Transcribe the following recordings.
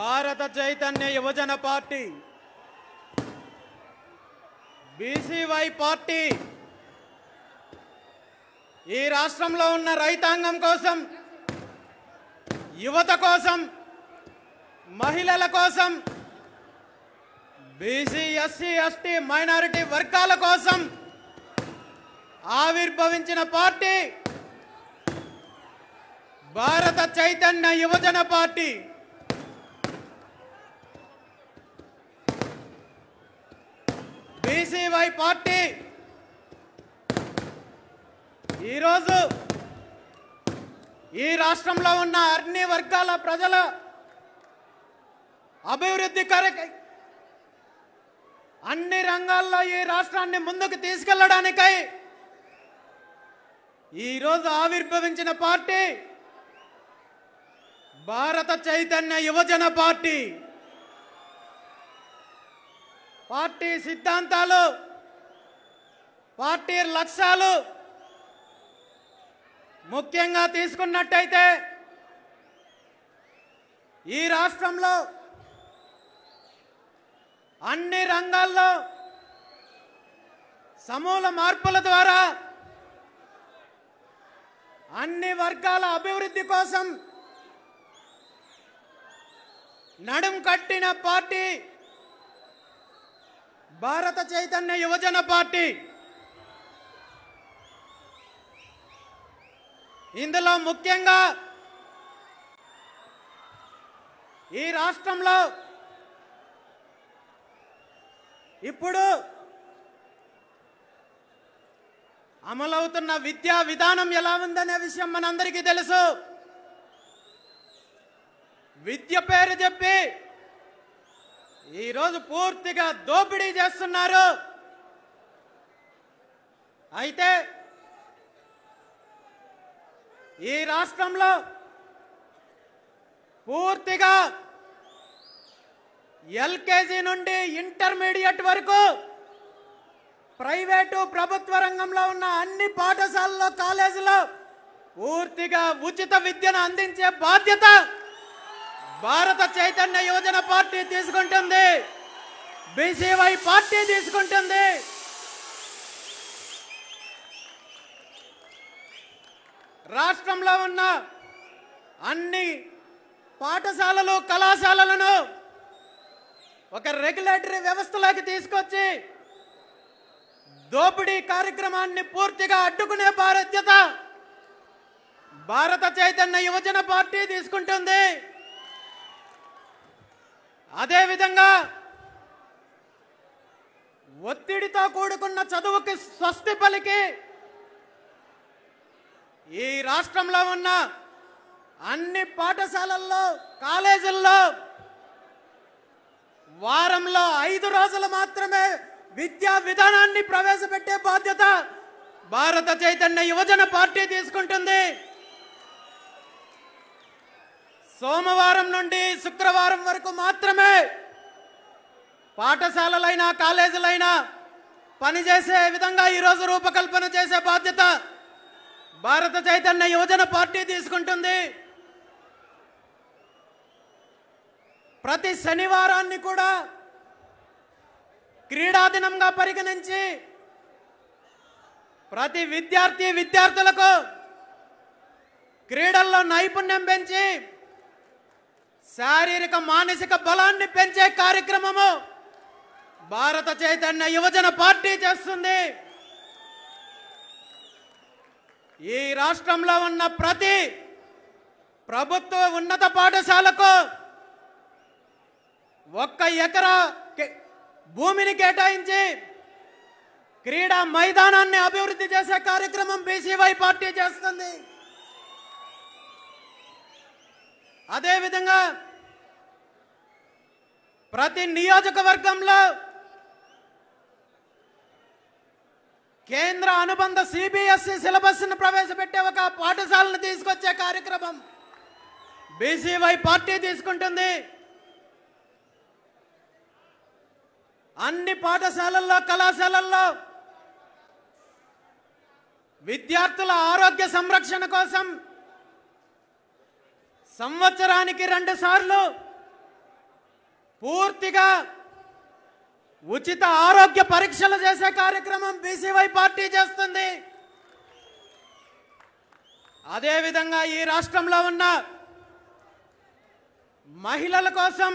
భారత చైతన్య యువజన party BCY party ఈ రాష్ట్రంలో ఉన్న రైతాంగం కోసం యువత కోసం మహిళల కోసం బీసీ ఎస్సీ ఎస్టీ మైనారిటీ వర్గాల కోసం ఆవిర్భవించిన పార్టీ భారత చైతన్య యువజన పార్టీ బీసీవై పార్టీ ఈరోజు ఈ రాష్ట్రంలో ఉన్న అన్ని వర్గాల ప్రజల అభివృద్ధి కొరకై అన్ని రంగాల్లో ఈ రాష్ట్రాన్ని ముందుకు తీసుకెళ్లడానికై ఈరోజు ఆవిర్భవించిన పార్టీ భారత చైతన్య యువజన పార్టీ పార్టీ సిద్ధాంతాలు పార్టీ లక్ష్యాలు ముఖ్యంగా తీసుకున్నట్టయితే ఈ రాష్ట్రంలో అన్ని రంగాల్లో సమూల మార్పుల ద్వారా అన్ని వర్గాల అభివృద్ధి కోసం నడుం కట్టిన పార్టీ భారత చైతన్య యువజన పార్టీ ఇందులో ముఖ్యంగా ఈ రాష్ట్రంలో ఇప్పుడు అమలవుతున్న విద్యా విధానం ఎలా ఉందనే విషయం మనందరికీ తెలుసు విద్య పేరు చెప్పి ఈరోజు పూర్తిగా దోపిడీ చేస్తున్నారు అయితే ఈ రాష్ట్రంలో పూర్తిగా ఎల్కేజీ నుండి ఇంటర్మీడియట్ వరకు ప్రైవేటు ప్రభుత్వ రంగంలో ఉన్న అన్ని పాఠశాలలో కాలేజీలో పూర్తిగా ఉచిత విద్యను అందించే బాధ్యత భారత చైతన్య యువజన పార్టీ తీసుకుంటుంది బీసీవై పార్టీ తీసుకుంటుంది రాష్ట్రంలో ఉన్న అన్ని పాఠశాలలు కళాశాలలను ఒక రెగ్యులేటరీ వ్యవస్థలోకి తీసుకొచ్చి దోపిడీ కార్యక్రమాన్ని పూర్తిగా అడ్డుకునే బాధ్యత భారత చైతన్య యువజన పార్టీ తీసుకుంటుంది అదేవిధంగా ఒత్తిడితో కూడుకున్న చదువుకి స్వస్తి పలికి ఈ రాష్ట్రంలో ఉన్న అన్ని పాఠశాలల్లో కాలేజీల్లో వారంలో ఐదు రోజులు మాత్రమే విద్యా విధానాన్ని ప్రవేశపెట్టే బాధ్యత భారత చైతన్య యువజన పార్టీ తీసుకుంటుంది సోమవారం నుండి శుక్రవారం వరకు మాత్రమే పాఠశాలలైనా కాలేజీలైనా పనిచేసే విధంగా ఈరోజు రూపకల్పన చేసే బాధ్యత భారత చైతన్య యువజన పార్టీ తీసుకుంటుంది ప్రతి శనివారాన్ని కూడా క్రీడా దినంగా పరిగణించి ప్రతి విద్యార్థి విద్యార్థులకు క్రీడల్లో నైపుణ్యం పెంచి శారీరక మానసిక బలాన్ని పెంచే కార్యక్రమము భారత చైతన్య యువజన పార్టీ చేస్తుంది ఈ రాష్ట్రంలో ఉన్న ప్రతి ప్రభుత్వ ఉన్నత పాఠశాలకు ఒక్క ఎకరా భూమిని కేటాయించి క్రీడా మైదానాన్ని అభివృద్ధి చేసే కార్యక్రమం బీసీవై పార్టీ చేస్తుంది అదేవిధంగా ప్రతి నియోజకవర్గంలో కేంద్ర అనుబంధ సిబిఎస్ఈ సిలబస్ను ప్రవేశపెట్టే ఒక పాఠశాలను తీసుకొచ్చే కార్యక్రమం బీసీవై పార్టీ తీసుకుంటుంది అన్ని పాఠశాలల్లో కళాశాలల్లో విద్యార్థుల ఆరోగ్య సంరక్షణ కోసం సంవత్సరానికి రెండు సార్లు పూర్తిగా ఉచిత ఆరోగ్య పరీక్షలు చేసే కార్యక్రమం బీసీవై పార్టీ చేస్తుంది అదేవిధంగా ఈ రాష్ట్రంలో ఉన్న మహిళల కోసం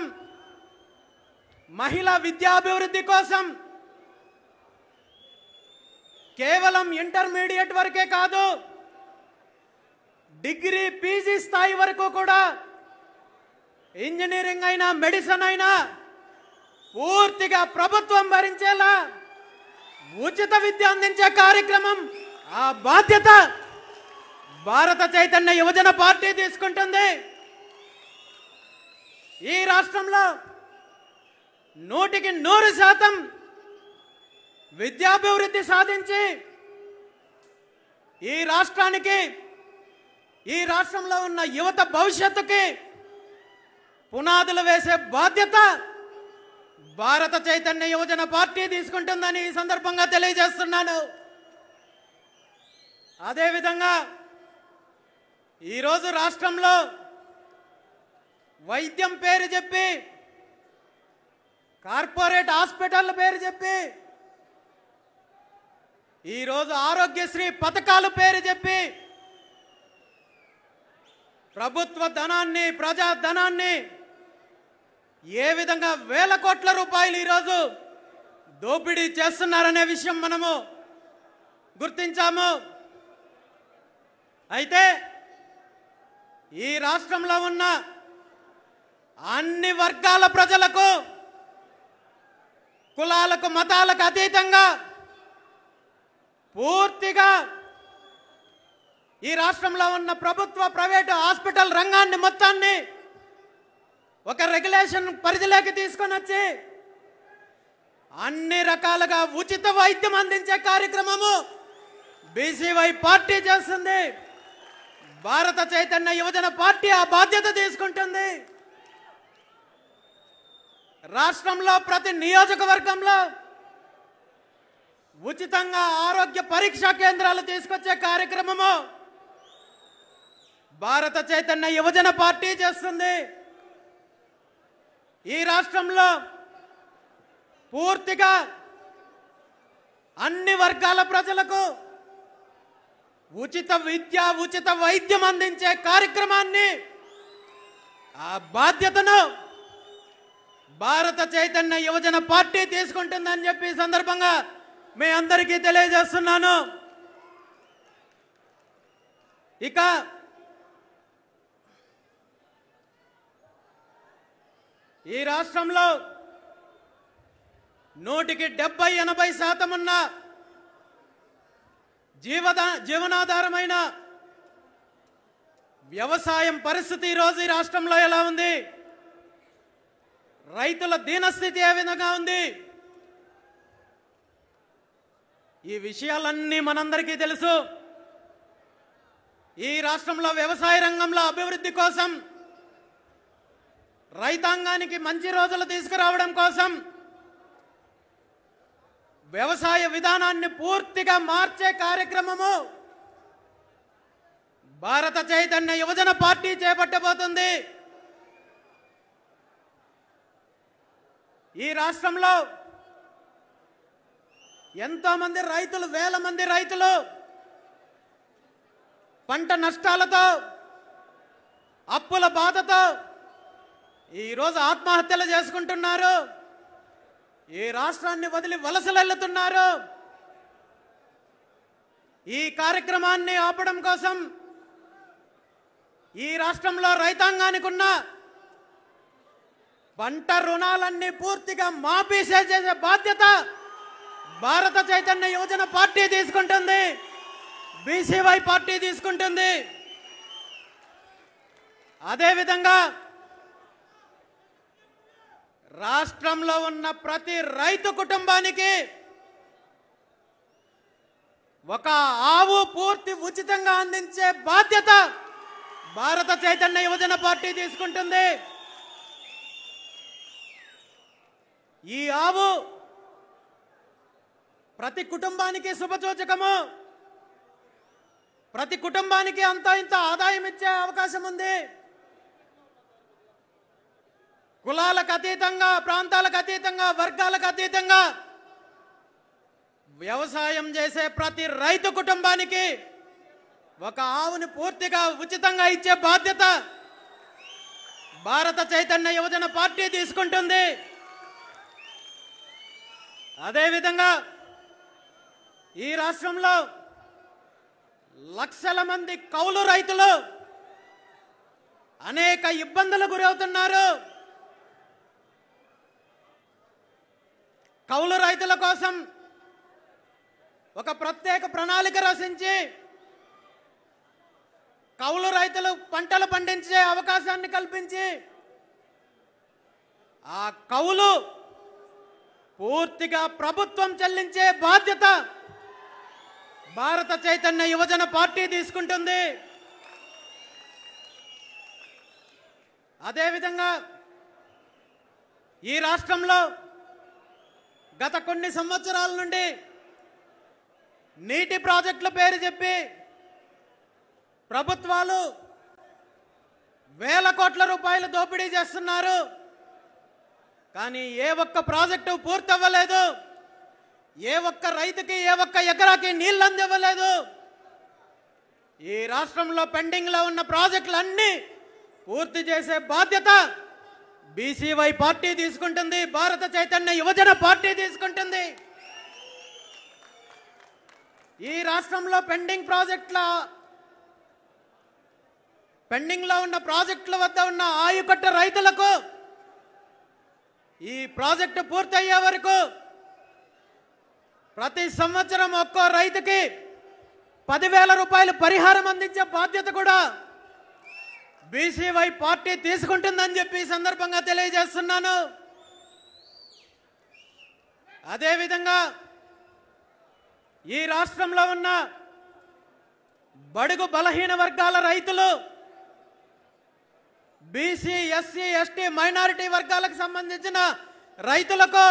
మహిళా విద్యాభివృద్ధి కోసం కేవలం ఇంటర్మీడియట్ వరకే కాదు డిగ్రీ పీజీ స్థాయి వరకు కూడా ఇంజనీరింగ్ అయినా మెడిసిన్ అయినా పూర్తిగా ప్రభుత్వం భరించేలా ఉచిత విద్య అందించే కార్యక్రమం ఆ బాధ్యత భారత చైతన్య యువజన పార్టీ తీసుకుంటుంది ఈ రాష్ట్రంలో నూటికి నూరు శాతం విద్యాభివృద్ధి సాధించి ఈ రాష్ట్రానికి ఈ రాష్ట్రంలో ఉన్న యువత భవిష్యత్తుకి పునాదులు వేసే బాధ్యత భారత చైతన్య యువజన పార్టీ తీసుకుంటుందని ఈ సందర్భంగా తెలియజేస్తున్నాను అదేవిధంగా ఈరోజు రాష్ట్రంలో వైద్యం పేరు చెప్పి కార్పొరేట్ హాస్పిటల్ పేరు చెప్పి ఈరోజు ఆరోగ్యశ్రీ పథకాలు పేరు చెప్పి ప్రభుత్వ ధనాన్ని ప్రజా ధనాన్ని ఏ విధంగా వేల కోట్ల రూపాయలు ఈరోజు దోపిడీ చేస్తున్నారనే విషయం మనము గుర్తించాము అయితే ఈ రాష్ట్రంలో ఉన్న అన్ని వర్గాల ప్రజలకు కులాలకు మతాలకు అతీతంగా పూర్తిగా ఈ రాష్ట్రంలో ఉన్న ప్రభుత్వ ప్రైవేటు హాస్పిటల్ రంగాన్ని మొత్తాన్ని ఒక రెగ్యులేషన్ పరిధిలోకి తీసుకొని వచ్చి అన్ని రకాలుగా ఉచిత వైద్యం అందించే కార్యక్రమము బీసీవై పార్టీ చేస్తుంది భారత చైతన్య యువజన పార్టీ ఆ బాధ్యత తీసుకుంటుంది రాష్ట్రంలో ప్రతి నియోజకవర్గంలో ఉచితంగా ఆరోగ్య పరీక్షా కేంద్రాలు తీసుకొచ్చే కార్యక్రమము భారత చైతన్య యువజన పార్టీ చేస్తుంది ఈ రాష్ట్రంలో పూర్తిగా అన్ని వర్గాల ప్రజలకు ఉచిత విద్య ఉచిత వైద్యం అందించే కార్యక్రమాన్ని ఆ బాధ్యతను భారత చైతన్య యువజన పార్టీ తీసుకుంటుందని చెప్పి సందర్భంగా మీ అందరికీ తెలియజేస్తున్నాను ఇక ఈ రాష్ట్రంలో నూటికి డెబ్బై ఎనభై శాతం ఉన్న జీవదా జీవనాధారమైన వ్యవసాయం పరిస్థితి ఈరోజు ఈ రాష్ట్రంలో ఎలా ఉంది రైతుల దీనస్థితి ఏ విధంగా ఉంది ఈ విషయాలన్నీ మనందరికీ తెలుసు ఈ రాష్ట్రంలో వ్యవసాయ రంగంలో అభివృద్ధి కోసం రైతాంగానికి మంచి రోజులు తీసుకురావడం కోసం వ్యవసాయ విధానాన్ని పూర్తిగా మార్చే కార్యక్రమము భారత చైతన్య యువజన పార్టీ చేపట్టబోతుంది ఈ రాష్ట్రంలో ఎంతో మంది రైతులు వేల మంది రైతులు పంట నష్టాలతో అప్పుల బాధతో ఈరోజు ఆత్మహత్యలు చేసుకుంటున్నారు ఈ రాష్ట్రాన్ని వదిలి వలసలెళ్తున్నారు ఈ కార్యక్రమాన్ని ఆపడం కోసం ఈ రాష్ట్రంలో రైతాంగానికి ఉన్న పంట రుణాలన్నీ పూర్తిగా మాఫీ చేసే బాధ్యత భారత చైతన్య యువజన పార్టీ తీసుకుంటుంది బీసీవై పార్టీ తీసుకుంటుంది అదేవిధంగా రాష్ట్రంలో ఉన్న ప్రతి రైతు కుటుంబానికి ఒక ఆవు పూర్తి ఉచితంగా అందించే బాధ్యత భారత చైతన్య యువజన పార్టీ తీసుకుంటుంది ఈ ఆవు ప్రతి కుటుంబానికి శుభసూచకము ప్రతి కుటుంబానికి అంత ఇంత ఆదాయం ఇచ్చే అవకాశం ఉంది కులాలకు అతీతంగా ప్రాంతాలకు అతీతంగా వర్గాలకు అతీతంగా వ్యవసాయం చేసే ప్రతి రైతు కుటుంబానికి ఒక ఆవుని పూర్తిగా ఉచితంగా ఇచ్చే బాధ్యత భారత చైతన్య యువజన పార్టీ తీసుకుంటుంది అదేవిధంగా ఈ రాష్ట్రంలో లక్షల మంది కౌలు రైతులు అనేక ఇబ్బందులు గురవుతున్నారు కౌలు రైతుల కోసం ఒక ప్రత్యేక ప్రణాళిక రచించి కౌలు రైతులు పంటలు పండించే అవకాశాన్ని కల్పించి ఆ కౌలు పూర్తిగా ప్రభుత్వం చెల్లించే బాధ్యత భారత చైతన్య యువజన పార్టీ తీసుకుంటుంది అదేవిధంగా ఈ రాష్ట్రంలో గత కొన్ని సంవత్సరాల నుండి నీటి ప్రాజెక్టుల పేరు చెప్పి ప్రభుత్వాలు వేల కోట్ల రూపాయలు దోపిడీ చేస్తున్నారు కానీ ఏ ఒక్క ప్రాజెక్టు పూర్తవ్వలేదు ఏ ఒక్క రైతుకి ఏ ఒక్క ఎకరాకి నీళ్ళు అందివ్వలేదు ఈ రాష్ట్రంలో పెండింగ్లో ఉన్న ప్రాజెక్టులన్నీ పూర్తి చేసే బాధ్యత బీసీవై పార్టీ తీసుకుంటుంది భారత చైతన్య యువజన పార్టీ తీసుకుంటుంది ఈ రాష్ట్రంలో పెండింగ్ ప్రాజెక్టుల పెండింగ్లో ఉన్న ప్రాజెక్టుల వద్ద ఉన్న ఆయుకట్ట రైతులకు ఈ ప్రాజెక్టు పూర్తయ్యే వరకు ప్రతి సంవత్సరం ఒక్కో రైతుకి పదివేల రూపాయలు పరిహారం అందించే బాధ్యత కూడా బీసీవై పార్టీ తీసుకుంటుందని చెప్పి సందర్భంగా తెలియజేస్తున్నాను అదేవిధంగా ఈ రాష్ట్రంలో ఉన్న బడుగు బలహీన వర్గాల రైతులు బీసీ ఎస్సీ ఎస్టీ మైనారిటీ వర్గాలకు సంబంధించిన రైతులకు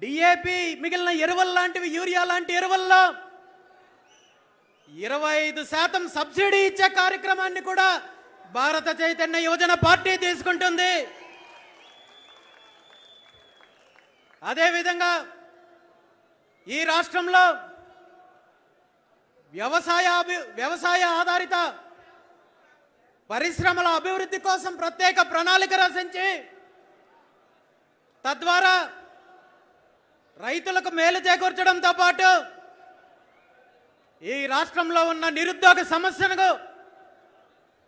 డిఏపి మిగిలిన ఎరువులు లాంటివి యూరియా లాంటి ఎరువుల్లో ఇరవై ఐదు శాతం సబ్సిడీ ఇచ్చే కార్యక్రమాన్ని కూడా భారత చైతన్య యువజన పార్టీ తీసుకుంటుంది అదేవిధంగా ఈ రాష్ట్రంలో వ్యవసాయ అభి వ్యవసాయ ఆధారిత పరిశ్రమల అభివృద్ధి కోసం ప్రత్యేక ప్రణాళిక రచించి తద్వారా రైతులకు మేలు చేకూర్చడంతో పాటు ఈ రాష్ట్రంలో ఉన్న నిరుద్యోగ సమస్యను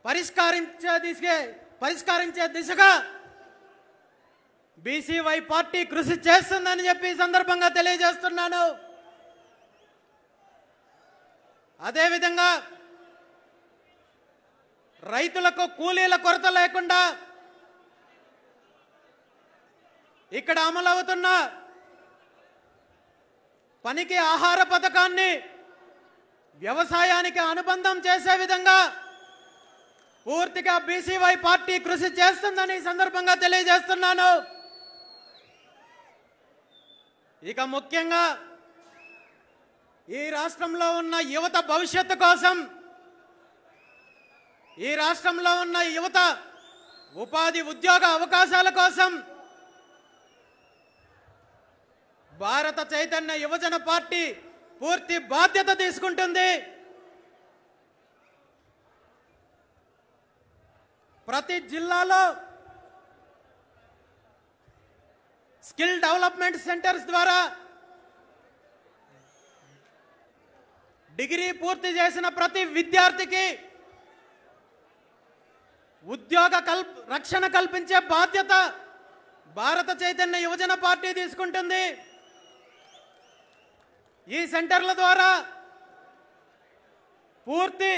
పరిష్కరించే దిశగా పరిష్కరించే దిశగా బీసీవై పార్టీ కృషి చేస్తుందని చెప్పి సందర్భంగా తెలియజేస్తున్నాను అదేవిధంగా రైతులకు కూలీల కొరత లేకుండా ఇక్కడ అమలవుతున్న పనికి ఆహార పథకాన్ని వ్యవసాయానికి అనుబంధం చేసే విధంగా పూర్తిగా బీసీవై పార్టీ కృషి చేస్తుందని సందర్భంగా తెలియజేస్తున్నాను ఇక ముఖ్యంగా ఈ రాష్ట్రంలో ఉన్న యువత భవిష్యత్తు కోసం ఈ రాష్ట్రంలో ఉన్న యువత ఉపాధి ఉద్యోగ అవకాశాల కోసం భారత చైతన్య యువజన పార్టీ పూర్తి బాధ్యత తీసుకుంటుంది ప్రతి జిల్లాలో స్కిల్ డెవలప్మెంట్ సెంటర్స్ ద్వారా డిగ్రీ పూర్తి చేసిన ప్రతి విద్యార్థికి ఉద్యోగ కల్ప రక్షణ కల్పించే బాధ్యత భారత చైతన్య యువజన పార్టీ తీసుకుంటుంది ఈ సెంటర్ల ద్వారా పూర్తి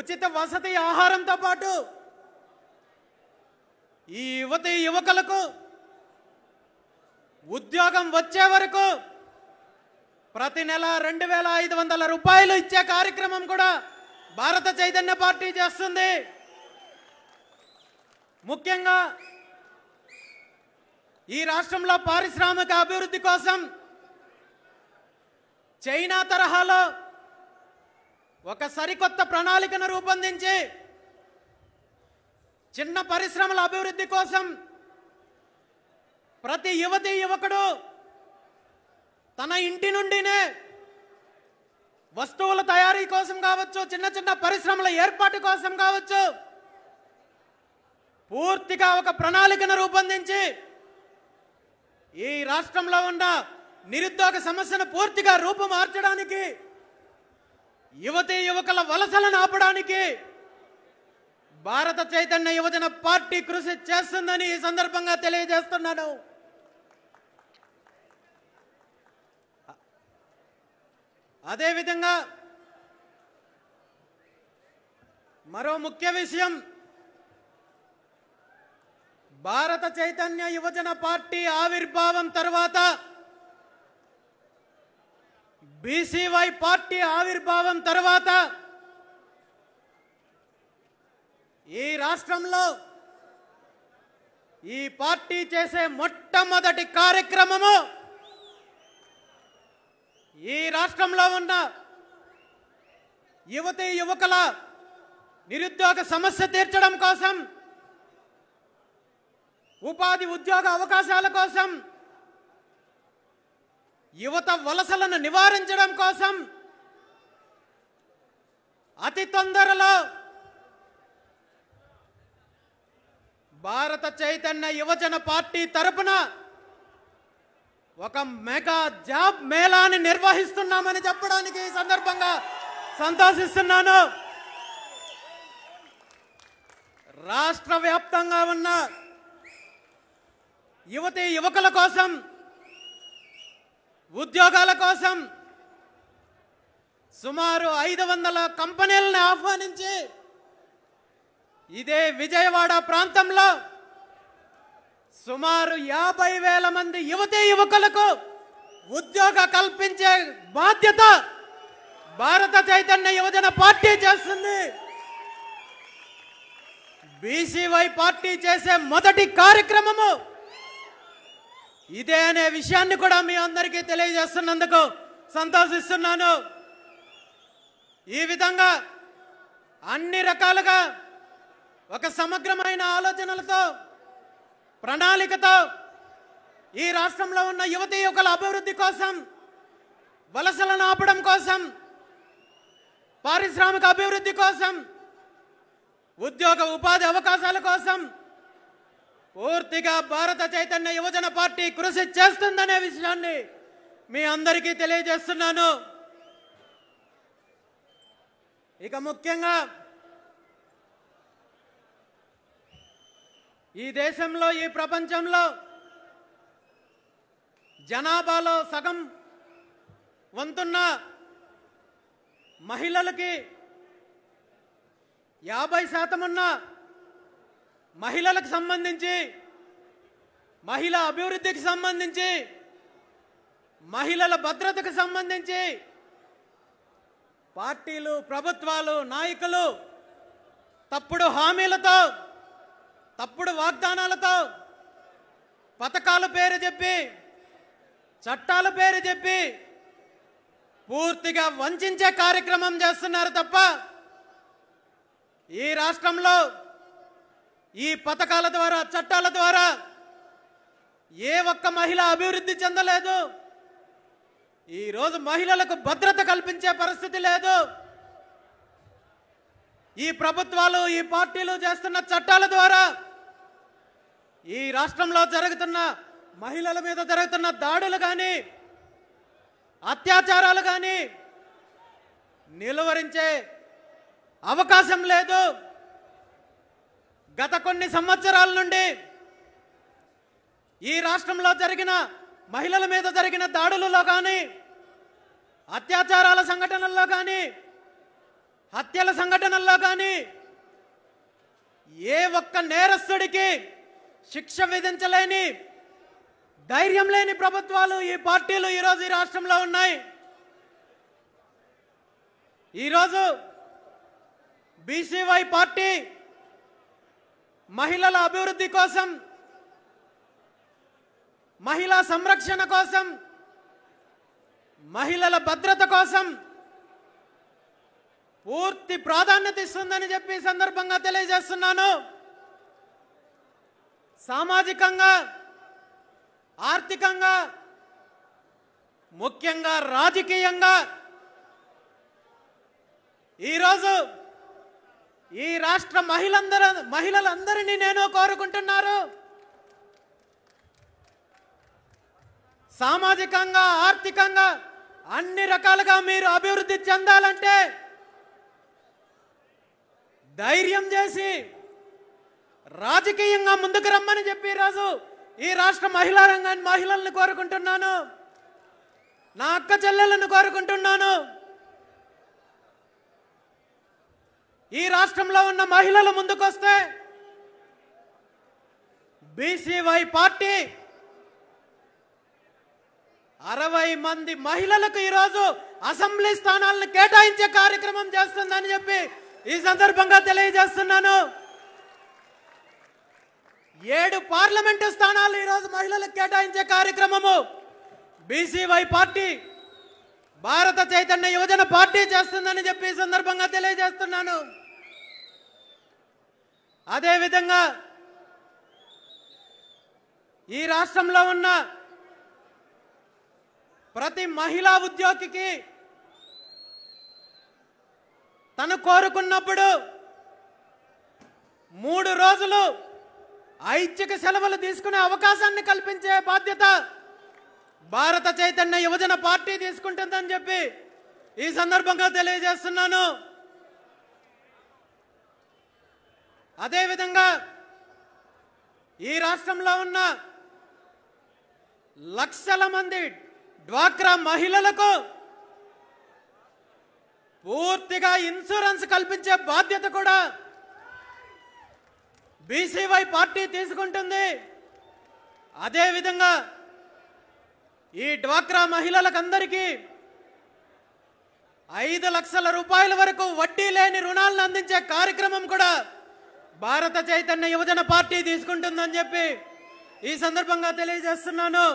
ఉచిత వసతి ఆహారంతో పాటు ఈ యువతి యువకులకు ఉద్యోగం వచ్చే వరకు ప్రతి నెల రెండు వేల ఐదు వందల రూపాయలు ఇచ్చే కార్యక్రమం కూడా భారత చైతన్య పార్టీ చేస్తుంది ముఖ్యంగా ఈ రాష్ట్రంలో పారిశ్రామిక అభివృద్ధి కోసం చైనా తరహాలో ఒక సరికొత్త ప్రణాళికను రూపొందించి చిన్న పరిశ్రమల అభివృద్ధి కోసం ప్రతి యువతి యువకుడు తన ఇంటి నుండినే వస్తువుల తయారీ కోసం కావచ్చు చిన్న చిన్న పరిశ్రమల ఏర్పాటు కోసం కావచ్చు పూర్తిగా ఒక ప్రణాళికను రూపొందించి ఈ రాష్ట్రంలో ఉన్న నిరుద్యోగ సమస్యను పూర్తిగా రూపు మార్చడానికి యువతి యువకుల వలసలను ఆపడానికి భారత చైతన్య యువజన పార్టీ కృషి చేస్తుందని ఈ సందర్భంగా తెలియజేస్తున్నాను అదేవిధంగా మరో ముఖ్య విషయం భారత చైతన్య యువజన పార్టీ ఆవిర్భావం తర్వాత బీసీవై పార్టీ ఆవిర్భావం తర్వాత ఈ రాష్ట్రంలో ఈ పార్టీ చేసే మొట్టమొదటి కార్యక్రమము ఈ రాష్ట్రంలో ఉన్న యువతి యువకుల నిరుద్యోగ సమస్య తీర్చడం కోసం ఉపాధి ఉద్యోగ అవకాశాల కోసం యువత వలసలను నివారించడం కోసం అతి తొందరలో భారత చైతన్య యువజన పార్టీ తరపున ఒక మెగా జాబ్ మేళాన్ని నిర్వహిస్తున్నామని చెప్పడానికి ఈ సందర్భంగా సంతోషిస్తున్నాను రాష్ట్ర వ్యాప్తంగా ఉన్న యువతి యువకుల కోసం ఉద్యోగాల కోసం సుమారు ఐదు వందల కంపెనీలను ఆహ్వానించి ఇదే విజయవాడ ప్రాంతంలో సుమారు యాభై వేల మంది యువతి యువకులకు ఉద్యోగ కల్పించే బాధ్యత భారత చైతన్య యువజన పార్టీ చేస్తుంది బీసీవై పార్టీ చేసే మొదటి కార్యక్రమము ఇదే అనే విషయాన్ని కూడా మీ అందరికీ తెలియజేస్తున్నందుకు సంతోషిస్తున్నాను ఈ విధంగా అన్ని రకాలుగా ఒక సమగ్రమైన ఆలోచనలతో ప్రణాళికతో ఈ రాష్ట్రంలో ఉన్న యువతి యువకుల అభివృద్ధి కోసం వలసలను ఆపడం కోసం పారిశ్రామిక అభివృద్ధి కోసం ఉద్యోగ ఉపాధి అవకాశాల కోసం పూర్తిగా భారత చైతన్య యువజన పార్టీ కృషి చేస్తుందనే విషయాన్ని మీ అందరికీ తెలియజేస్తున్నాను ఇక ముఖ్యంగా ఈ దేశంలో ఈ ప్రపంచంలో జనాభాలో సగం వంతున్న మహిళలకి యాభై శాతం ఉన్న మహిళలకు సంబంధించి మహిళా అభివృద్ధికి సంబంధించి మహిళల భద్రతకు సంబంధించి పార్టీలు ప్రభుత్వాలు నాయకులు తప్పుడు హామీలతో తప్పుడు వాగ్దానాలతో పథకాల పేరు చెప్పి చట్టాల పేరు చెప్పి పూర్తిగా వంచే కార్యక్రమం చేస్తున్నారు తప్ప ఈ రాష్ట్రంలో ఈ పథకాల ద్వారా చట్టాల ద్వారా ఏ ఒక్క మహిళ అభివృద్ధి చెందలేదు ఈరోజు మహిళలకు భద్రత కల్పించే పరిస్థితి లేదు ఈ ప్రభుత్వాలు ఈ పార్టీలు చేస్తున్న చట్టాల ద్వారా ఈ రాష్ట్రంలో జరుగుతున్న మహిళల మీద జరుగుతున్న దాడులు కానీ అత్యాచారాలు కానీ నిలువరించే అవకాశం లేదు గత కొన్ని సంవత్సరాల నుండి ఈ రాష్ట్రంలో జరిగిన మహిళల మీద జరిగిన దాడులలో కానీ అత్యాచారాల సంఘటనల్లో కానీ హత్యల సంఘటనల్లో కానీ ఏ ఒక్క నేరస్తుడికి శిక్ష విధించలేని ధైర్యం లేని ప్రభుత్వాలు ఈ పార్టీలు ఈరోజు ఈ రాష్ట్రంలో ఉన్నాయి ఈరోజు బీసీవై పార్టీ మహిళల అభివృద్ధి కోసం మహిళా సంరక్షణ కోసం మహిళల భద్రత కోసం పూర్తి ప్రాధాన్యత ఇస్తుందని చెప్పి సందర్భంగా తెలియజేస్తున్నాను సామాజికంగా ఆర్థికంగా ముఖ్యంగా రాజకీయంగా ఈరోజు ఈ రాష్ట్ర మహిళందర మహిళలందరినీ నేను కోరుకుంటున్నారు సామాజికంగా ఆర్థికంగా అన్ని రకాలుగా మీరు అభివృద్ధి చెందాలంటే ధైర్యం చేసి రాజకీయంగా ముందుకు రమ్మని చెప్పి ఈరోజు ఈ రాష్ట్ర మహిళా రంగాన్ని మహిళలను కోరుకుంటున్నాను నా అక్క చెల్లెలను కోరుకుంటున్నాను ఈ రాష్ట్రంలో ఉన్న మహిళలు ముందుకొస్తే బీసీవై పార్టీ అరవై మంది మహిళలకు ఈరోజు అసెంబ్లీ స్థానాలను కేటాయించే కార్యక్రమం చేస్తుందని చెప్పి ఈ సందర్భంగా తెలియజేస్తున్నాను ఏడు పార్లమెంటు స్థానాలు ఈరోజు మహిళలకు కేటాయించే కార్యక్రమము బీసీవై పార్టీ భారత చైతన్య యువజన పార్టీ చేస్తుందని చెప్పి ఈ సందర్భంగా తెలియజేస్తున్నాను అదేవిధంగా ఈ రాష్ట్రంలో ఉన్న ప్రతి మహిళా ఉద్యోగికి తను కోరుకున్నప్పుడు మూడు రోజులు ఐచ్ఛిక సెలవులు తీసుకునే అవకాశాన్ని కల్పించే బాధ్యత భారత చైతన్య యువజన పార్టీ తీసుకుంటుందని చెప్పి ఈ సందర్భంగా తెలియజేస్తున్నాను అదేవిధంగా ఈ రాష్ట్రంలో ఉన్న లక్షల మంది డ్వాక్రా మహిళలకు పూర్తిగా ఇన్సూరెన్స్ కల్పించే బాధ్యత కూడా బీసీవై పార్టీ తీసుకుంటుంది అదేవిధంగా ఈ డ్వాక్రా మహిళలకందరికీ ఐదు లక్షల రూపాయల వరకు వడ్డీ లేని రుణాలను అందించే కార్యక్రమం కూడా భారత చైతన్య యువజన పార్టీ తీసుకుంటుందని చెప్పి ఈ సందర్భంగా తెలియజేస్తున్నాను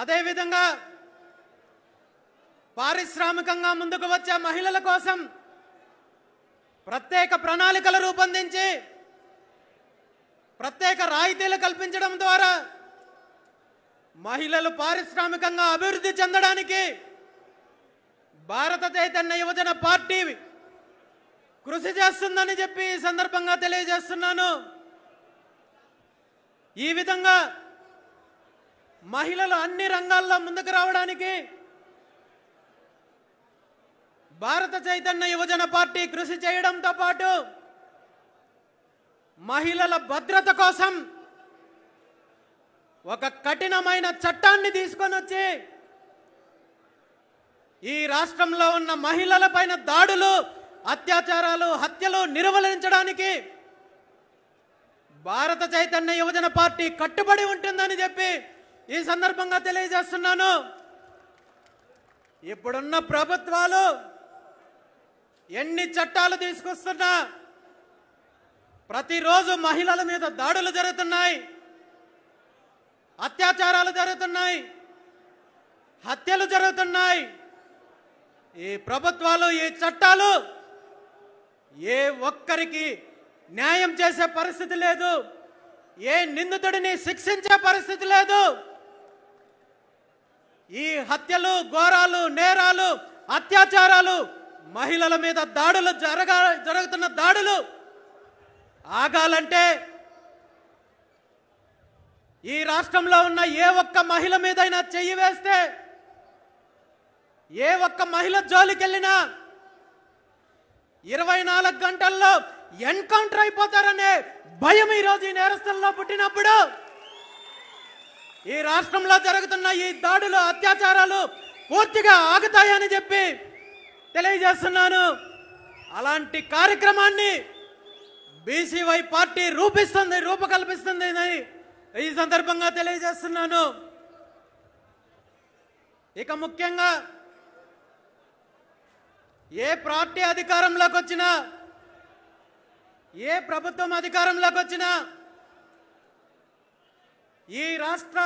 అదేవిధంగా పారిశ్రామికంగా ముందుకు వచ్చే మహిళల కోసం ప్రత్యేక ప్రణాళికలు రూపొందించి ప్రత్యేక రాయితీలు కల్పించడం ద్వారా మహిళలు పారిశ్రామికంగా అభివృద్ధి చెందడానికి భారత చైతన్య యువజన పార్టీ కృషి చేస్తుందని చెప్పి ఈ సందర్భంగా తెలియజేస్తున్నాను ఈ విధంగా మహిళలు అన్ని రంగాల్లో ముందుకు రావడానికి భారత చైతన్య యువజన పార్టీ కృషి చేయడంతో పాటు మహిళల భద్రత కోసం ఒక కఠినమైన చట్టాన్ని తీసుకొని వచ్చి ఈ రాష్ట్రంలో ఉన్న మహిళల పైన దాడులు అత్యాచారాలు హత్యలు నిర్వహించడానికి భారత చైతన్య యువజన పార్టీ కట్టుబడి ఉంటుందని చెప్పి ఈ సందర్భంగా తెలియజేస్తున్నాను ఇప్పుడున్న ప్రభుత్వాలు ఎన్ని చట్టాలు తీసుకొస్తున్నా ప్రతిరోజు మహిళల మీద దాడులు జరుగుతున్నాయి అత్యాచారాలు జరుగుతున్నాయి హత్యలు జరుగుతున్నాయి ఈ ప్రభుత్వాలు ఈ చట్టాలు ఏ ఒక్కరికి న్యాయం చేసే పరిస్థితి లేదు ఏ నిందితుడిని శిక్షించే పరిస్థితి లేదు ఈ హత్యలు ఘోరాలు నేరాలు అత్యాచారాలు మహిళల మీద దాడులు జరగ జరుగుతున్న దాడులు ఆగాలంటే ఈ రాష్ట్రంలో ఉన్న ఏ ఒక్క మహిళ మీదైనా చెయ్యి వేస్తే ఏ ఒక్క మహిళ జోలికెళ్ళినా ఇరవై నాలుగు గంటల్లో ఎన్కౌంటర్ అయిపోతారనే భయం ఈరోజు ఈ నేరస్థలంలో పుట్టినప్పుడు ఈ రాష్ట్రంలో జరుగుతున్న ఈ దాడులు అత్యాచారాలు పూర్తిగా ఆగుతాయని చెప్పి తెలియజేస్తున్నాను అలాంటి కార్యక్రమాన్ని బీసీవై పార్టీ రూపిస్తుంది రూపకల్పిస్తుంది అని ఈ సందర్భంగా తెలియజేస్తున్నాను ఇక ముఖ్యంగా ఏ పార్టీ అధికారంలోకి వచ్చినా ఏ ప్రభుత్వం అధికారంలోకి వచ్చినా ఈ రాష్ట్ర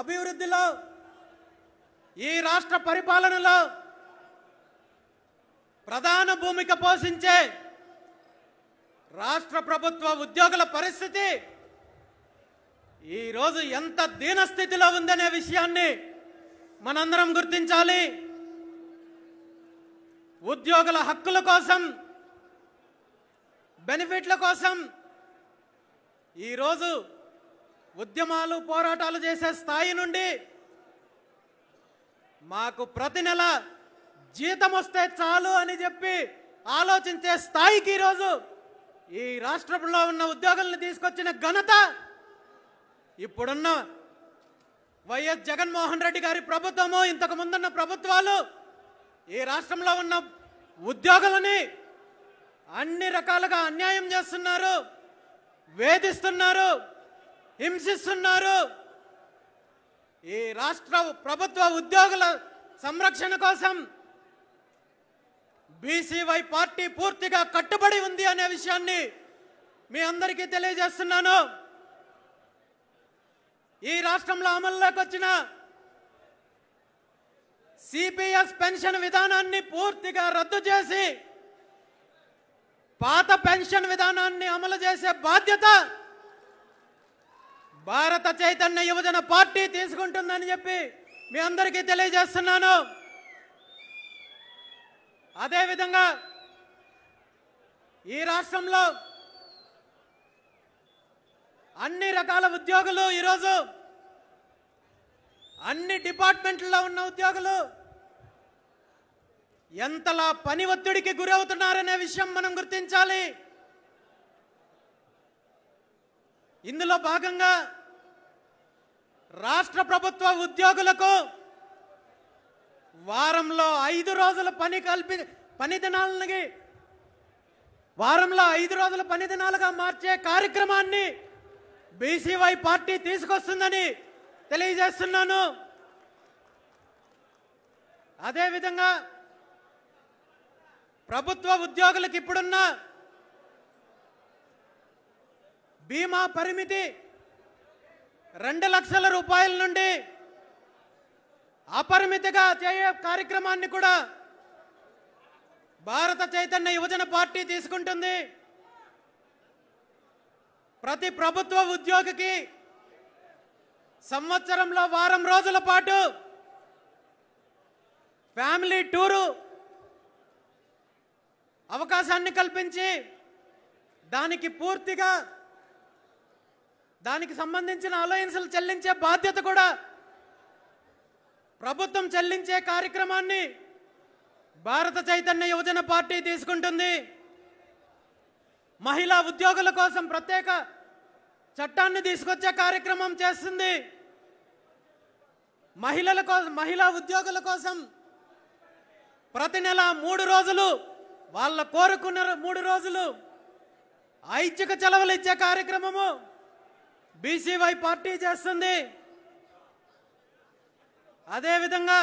అభివృద్ధిలో ఈ రాష్ట్ర పరిపాలనలో ప్రధాన భూమిక పోషించే రాష్ట్ర ప్రభుత్వ ఉద్యోగుల పరిస్థితి ఈరోజు ఎంత దీనస్థితిలో ఉందనే విషయాన్ని మనందరం గుర్తించాలి ఉద్యోగుల హక్కుల కోసం బెనిఫిట్ల కోసం ఈరోజు ఉద్యమాలు పోరాటాలు చేసే స్థాయి నుండి మాకు ప్రతి నెల జీతం వస్తే చాలు అని చెప్పి ఆలోచించే స్థాయికి ఈరోజు ఈ రాష్ట్రంలో ఉన్న ఉద్యోగుల్ని తీసుకొచ్చిన ఘనత ఇప్పుడున్న వైఎస్ జగన్మోహన్ రెడ్డి గారి ప్రభుత్వము ఇంతకు ముందున్న ప్రభుత్వాలు ఈ రాష్ట్రంలో ఉన్న ఉద్యోగులని అన్ని రకాలుగా అన్యాయం చేస్తున్నారు వేధిస్తున్నారు హింసిస్తున్నారు ఈ రాష్ట్ర ప్రభుత్వ ఉద్యోగుల సంరక్షణ కోసం బీసీవై పార్టీ పూర్తిగా కట్టుబడి ఉంది అనే విషయాన్ని మీ అందరికీ తెలియజేస్తున్నాను ఈ రాష్ట్రంలో అమల్లోకి వచ్చిన సిపిఎస్ పెన్షన్ విధానాన్ని పూర్తిగా రద్దు చేసి పాత పెన్షన్ విధానాన్ని అమలు చేసే బాధ్యత భారత చైతన్య యువజన పార్టీ తీసుకుంటుందని చెప్పి మీ అందరికీ తెలియజేస్తున్నాను అదేవిధంగా ఈ రాష్ట్రంలో అన్ని రకాల ఉద్యోగులు ఈరోజు అన్ని డిపార్ట్మెంట్లలో ఉన్న ఉద్యోగులు ఎంతలా పని ఒత్తిడికి గురవుతున్నారనే విషయం మనం గుర్తించాలి ఇందులో భాగంగా రాష్ట్ర ప్రభుత్వ ఉద్యోగులకు వారంలో ఐదు రోజుల పని కల్పి పని దినాలకి వారంలో ఐదు రోజుల పని దినాలుగా మార్చే కార్యక్రమాన్ని బీసీవై పార్టీ తీసుకొస్తుందని తెలియజేస్తున్నాను అదేవిధంగా ప్రభుత్వ ఉద్యోగులకు ఇప్పుడున్న బీమా పరిమితి రెండు లక్షల రూపాయల నుండి అపరిమితిగా చేయ కార్యక్రమాన్ని కూడా భారత చైతన్య యువజన పార్టీ తీసుకుంటుంది ప్రతి ప్రభుత్వ ఉద్యోగికి సంవత్సరంలో వారం రోజుల పాటు ఫ్యామిలీ టూరు అవకాశాన్ని కల్పించి దానికి పూర్తిగా దానికి సంబంధించిన అలయన్సులు చెల్లించే బాధ్యత కూడా ప్రభుత్వం చెల్లించే కార్యక్రమాన్ని భారత చైతన్య యువజన పార్టీ తీసుకుంటుంది మహిళా ఉద్యోగుల కోసం ప్రత్యేక చట్టాన్ని తీసుకొచ్చే కార్యక్రమం చేస్తుంది మహిళల కోసం మహిళా ఉద్యోగుల కోసం ప్రతి నెల మూడు రోజులు వాళ్ళ కోరుకున్న మూడు రోజులు ఐచ్ఛిక చెలవులు ఇచ్చే కార్యక్రమము బీసీవై పార్టీ చేస్తుంది అదేవిధంగా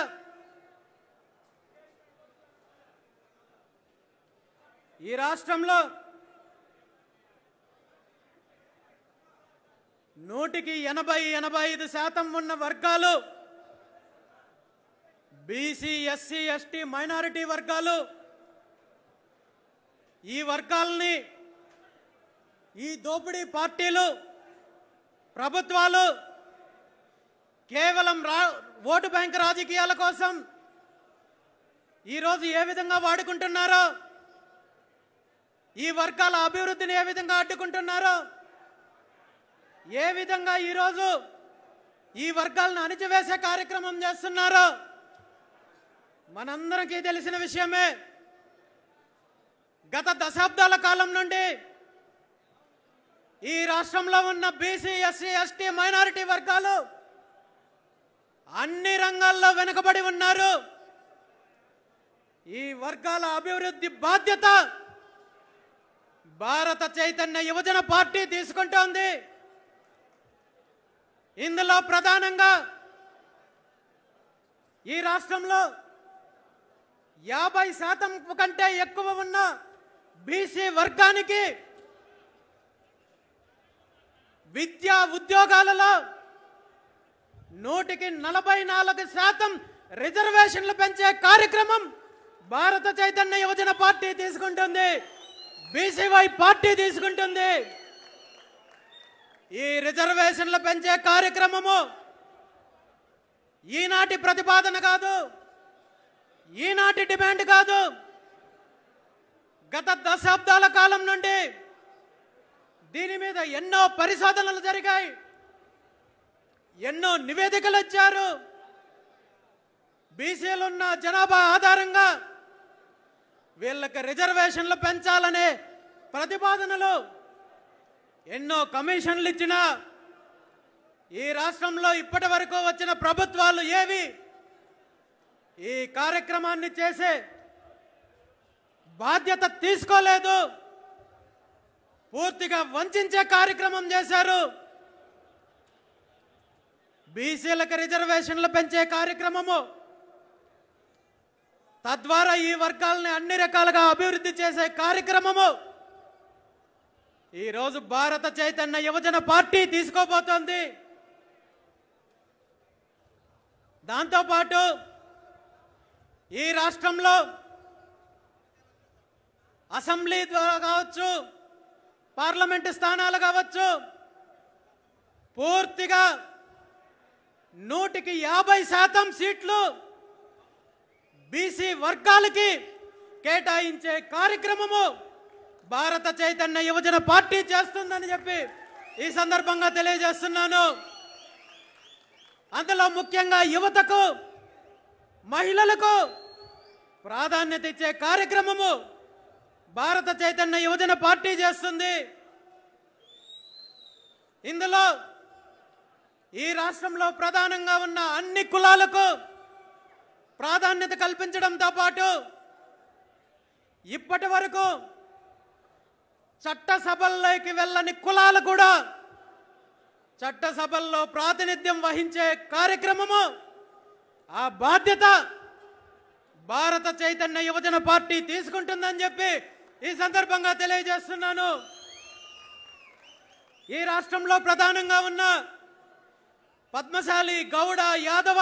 ఈ రాష్ట్రంలో నూటికి ఎనభై ఎనభై ఐదు శాతం ఉన్న వర్గాలు బీసీ ఎస్సీ ఎస్టీ మైనారిటీ వర్గాలు ఈ వర్గాల్ని ఈ దోపిడీ పార్టీలు ప్రభుత్వాలు కేవలం రా ఓటు బ్యాంక్ రాజకీయాల కోసం ఈరోజు ఏ విధంగా వాడుకుంటున్నారో ఈ వర్గాల అభివృద్ధిని ఏ విధంగా అడ్డుకుంటున్నారో ఏ విధంగా ఈరోజు ఈ వర్గాలను అణిచివేసే కార్యక్రమం చేస్తున్నారో మనందరికీ తెలిసిన విషయమే గత దశాబ్దాల కాలం నుండి ఈ రాష్ట్రంలో ఉన్న బీసీ ఎస్సీ ఎస్టీ మైనారిటీ వర్గాలు అన్ని రంగాల్లో వెనుకబడి ఉన్నారు ఈ వర్గాల అభివృద్ధి బాధ్యత భారత చైతన్య యువజన పార్టీ తీసుకుంటోంది ఇందులో ప్రధానంగా ఈ రాష్ట్రంలో యాభై శాతం కంటే ఎక్కువ ఉన్న బీసీ వర్గానికి విద్యా ఉద్యోగాలలో నూటికి నలభై నాలుగు శాతం రిజర్వేషన్లు పెంచే కార్యక్రమం భారత చైతన్య యువజన పార్టీ తీసుకుంటుంది బీసీవై పార్టీ తీసుకుంటుంది ఈ రిజర్వేషన్లు పెంచే కార్యక్రమము ఈనాటి ప్రతిపాదన కాదు ఈనాటి డిమాండ్ కాదు గత దశాబ్దాల కాలం నుండి దీని మీద ఎన్నో పరిశోధనలు జరిగాయి ఎన్నో నివేదికలు ఇచ్చారు బీసీలున్న జనాభా ఆధారంగా వీళ్ళకి రిజర్వేషన్లు పెంచాలనే ప్రతిపాదనలు ఎన్నో కమిషన్లు ఇచ్చిన ఈ రాష్ట్రంలో ఇప్పటి వరకు వచ్చిన ప్రభుత్వాలు ఏవి ఈ కార్యక్రమాన్ని చేసే బాధ్యత తీసుకోలేదు పూర్తిగా వంచే కార్యక్రమం చేశారు బీసీలకు రిజర్వేషన్లు పెంచే కార్యక్రమము తద్వారా ఈ వర్గాలని అన్ని రకాలుగా అభివృద్ధి చేసే కార్యక్రమము ఈరోజు భారత చైతన్య యువజన పార్టీ తీసుకోబోతోంది దాంతోపాటు ఈ రాష్ట్రంలో అసెంబ్లీ ద్వారా కావచ్చు పార్లమెంటు స్థానాలు కావచ్చు పూర్తిగా నూటికి యాభై శాతం సీట్లు బీసీ వర్గాలకి కేటాయించే కార్యక్రమము భారత చైతన్య యువజన పార్టీ చేస్తుందని చెప్పి ఈ సందర్భంగా తెలియజేస్తున్నాను అందులో ముఖ్యంగా యువతకు మహిళలకు ప్రాధాన్యత ఇచ్చే కార్యక్రమము భారత చైతన్య యువజన పార్టీ చేస్తుంది ఇందులో ఈ రాష్ట్రంలో ప్రధానంగా ఉన్న అన్ని కులాలకు ప్రాధాన్యత కల్పించడంతో పాటు ఇప్పటి వరకు చట్టసభల్లోకి వెళ్ళని కులాలు కూడా చట్టసభల్లో ప్రాతినిధ్యం వహించే కార్యక్రమము ఆ బాధ్యత భారత చైతన్య యువజన పార్టీ తీసుకుంటుందని చెప్పి ఈ సందర్భంగా తెలియజేస్తున్నాను ఈ రాష్ట్రంలో ప్రధానంగా ఉన్న పద్మశాలి గౌడ యాదవ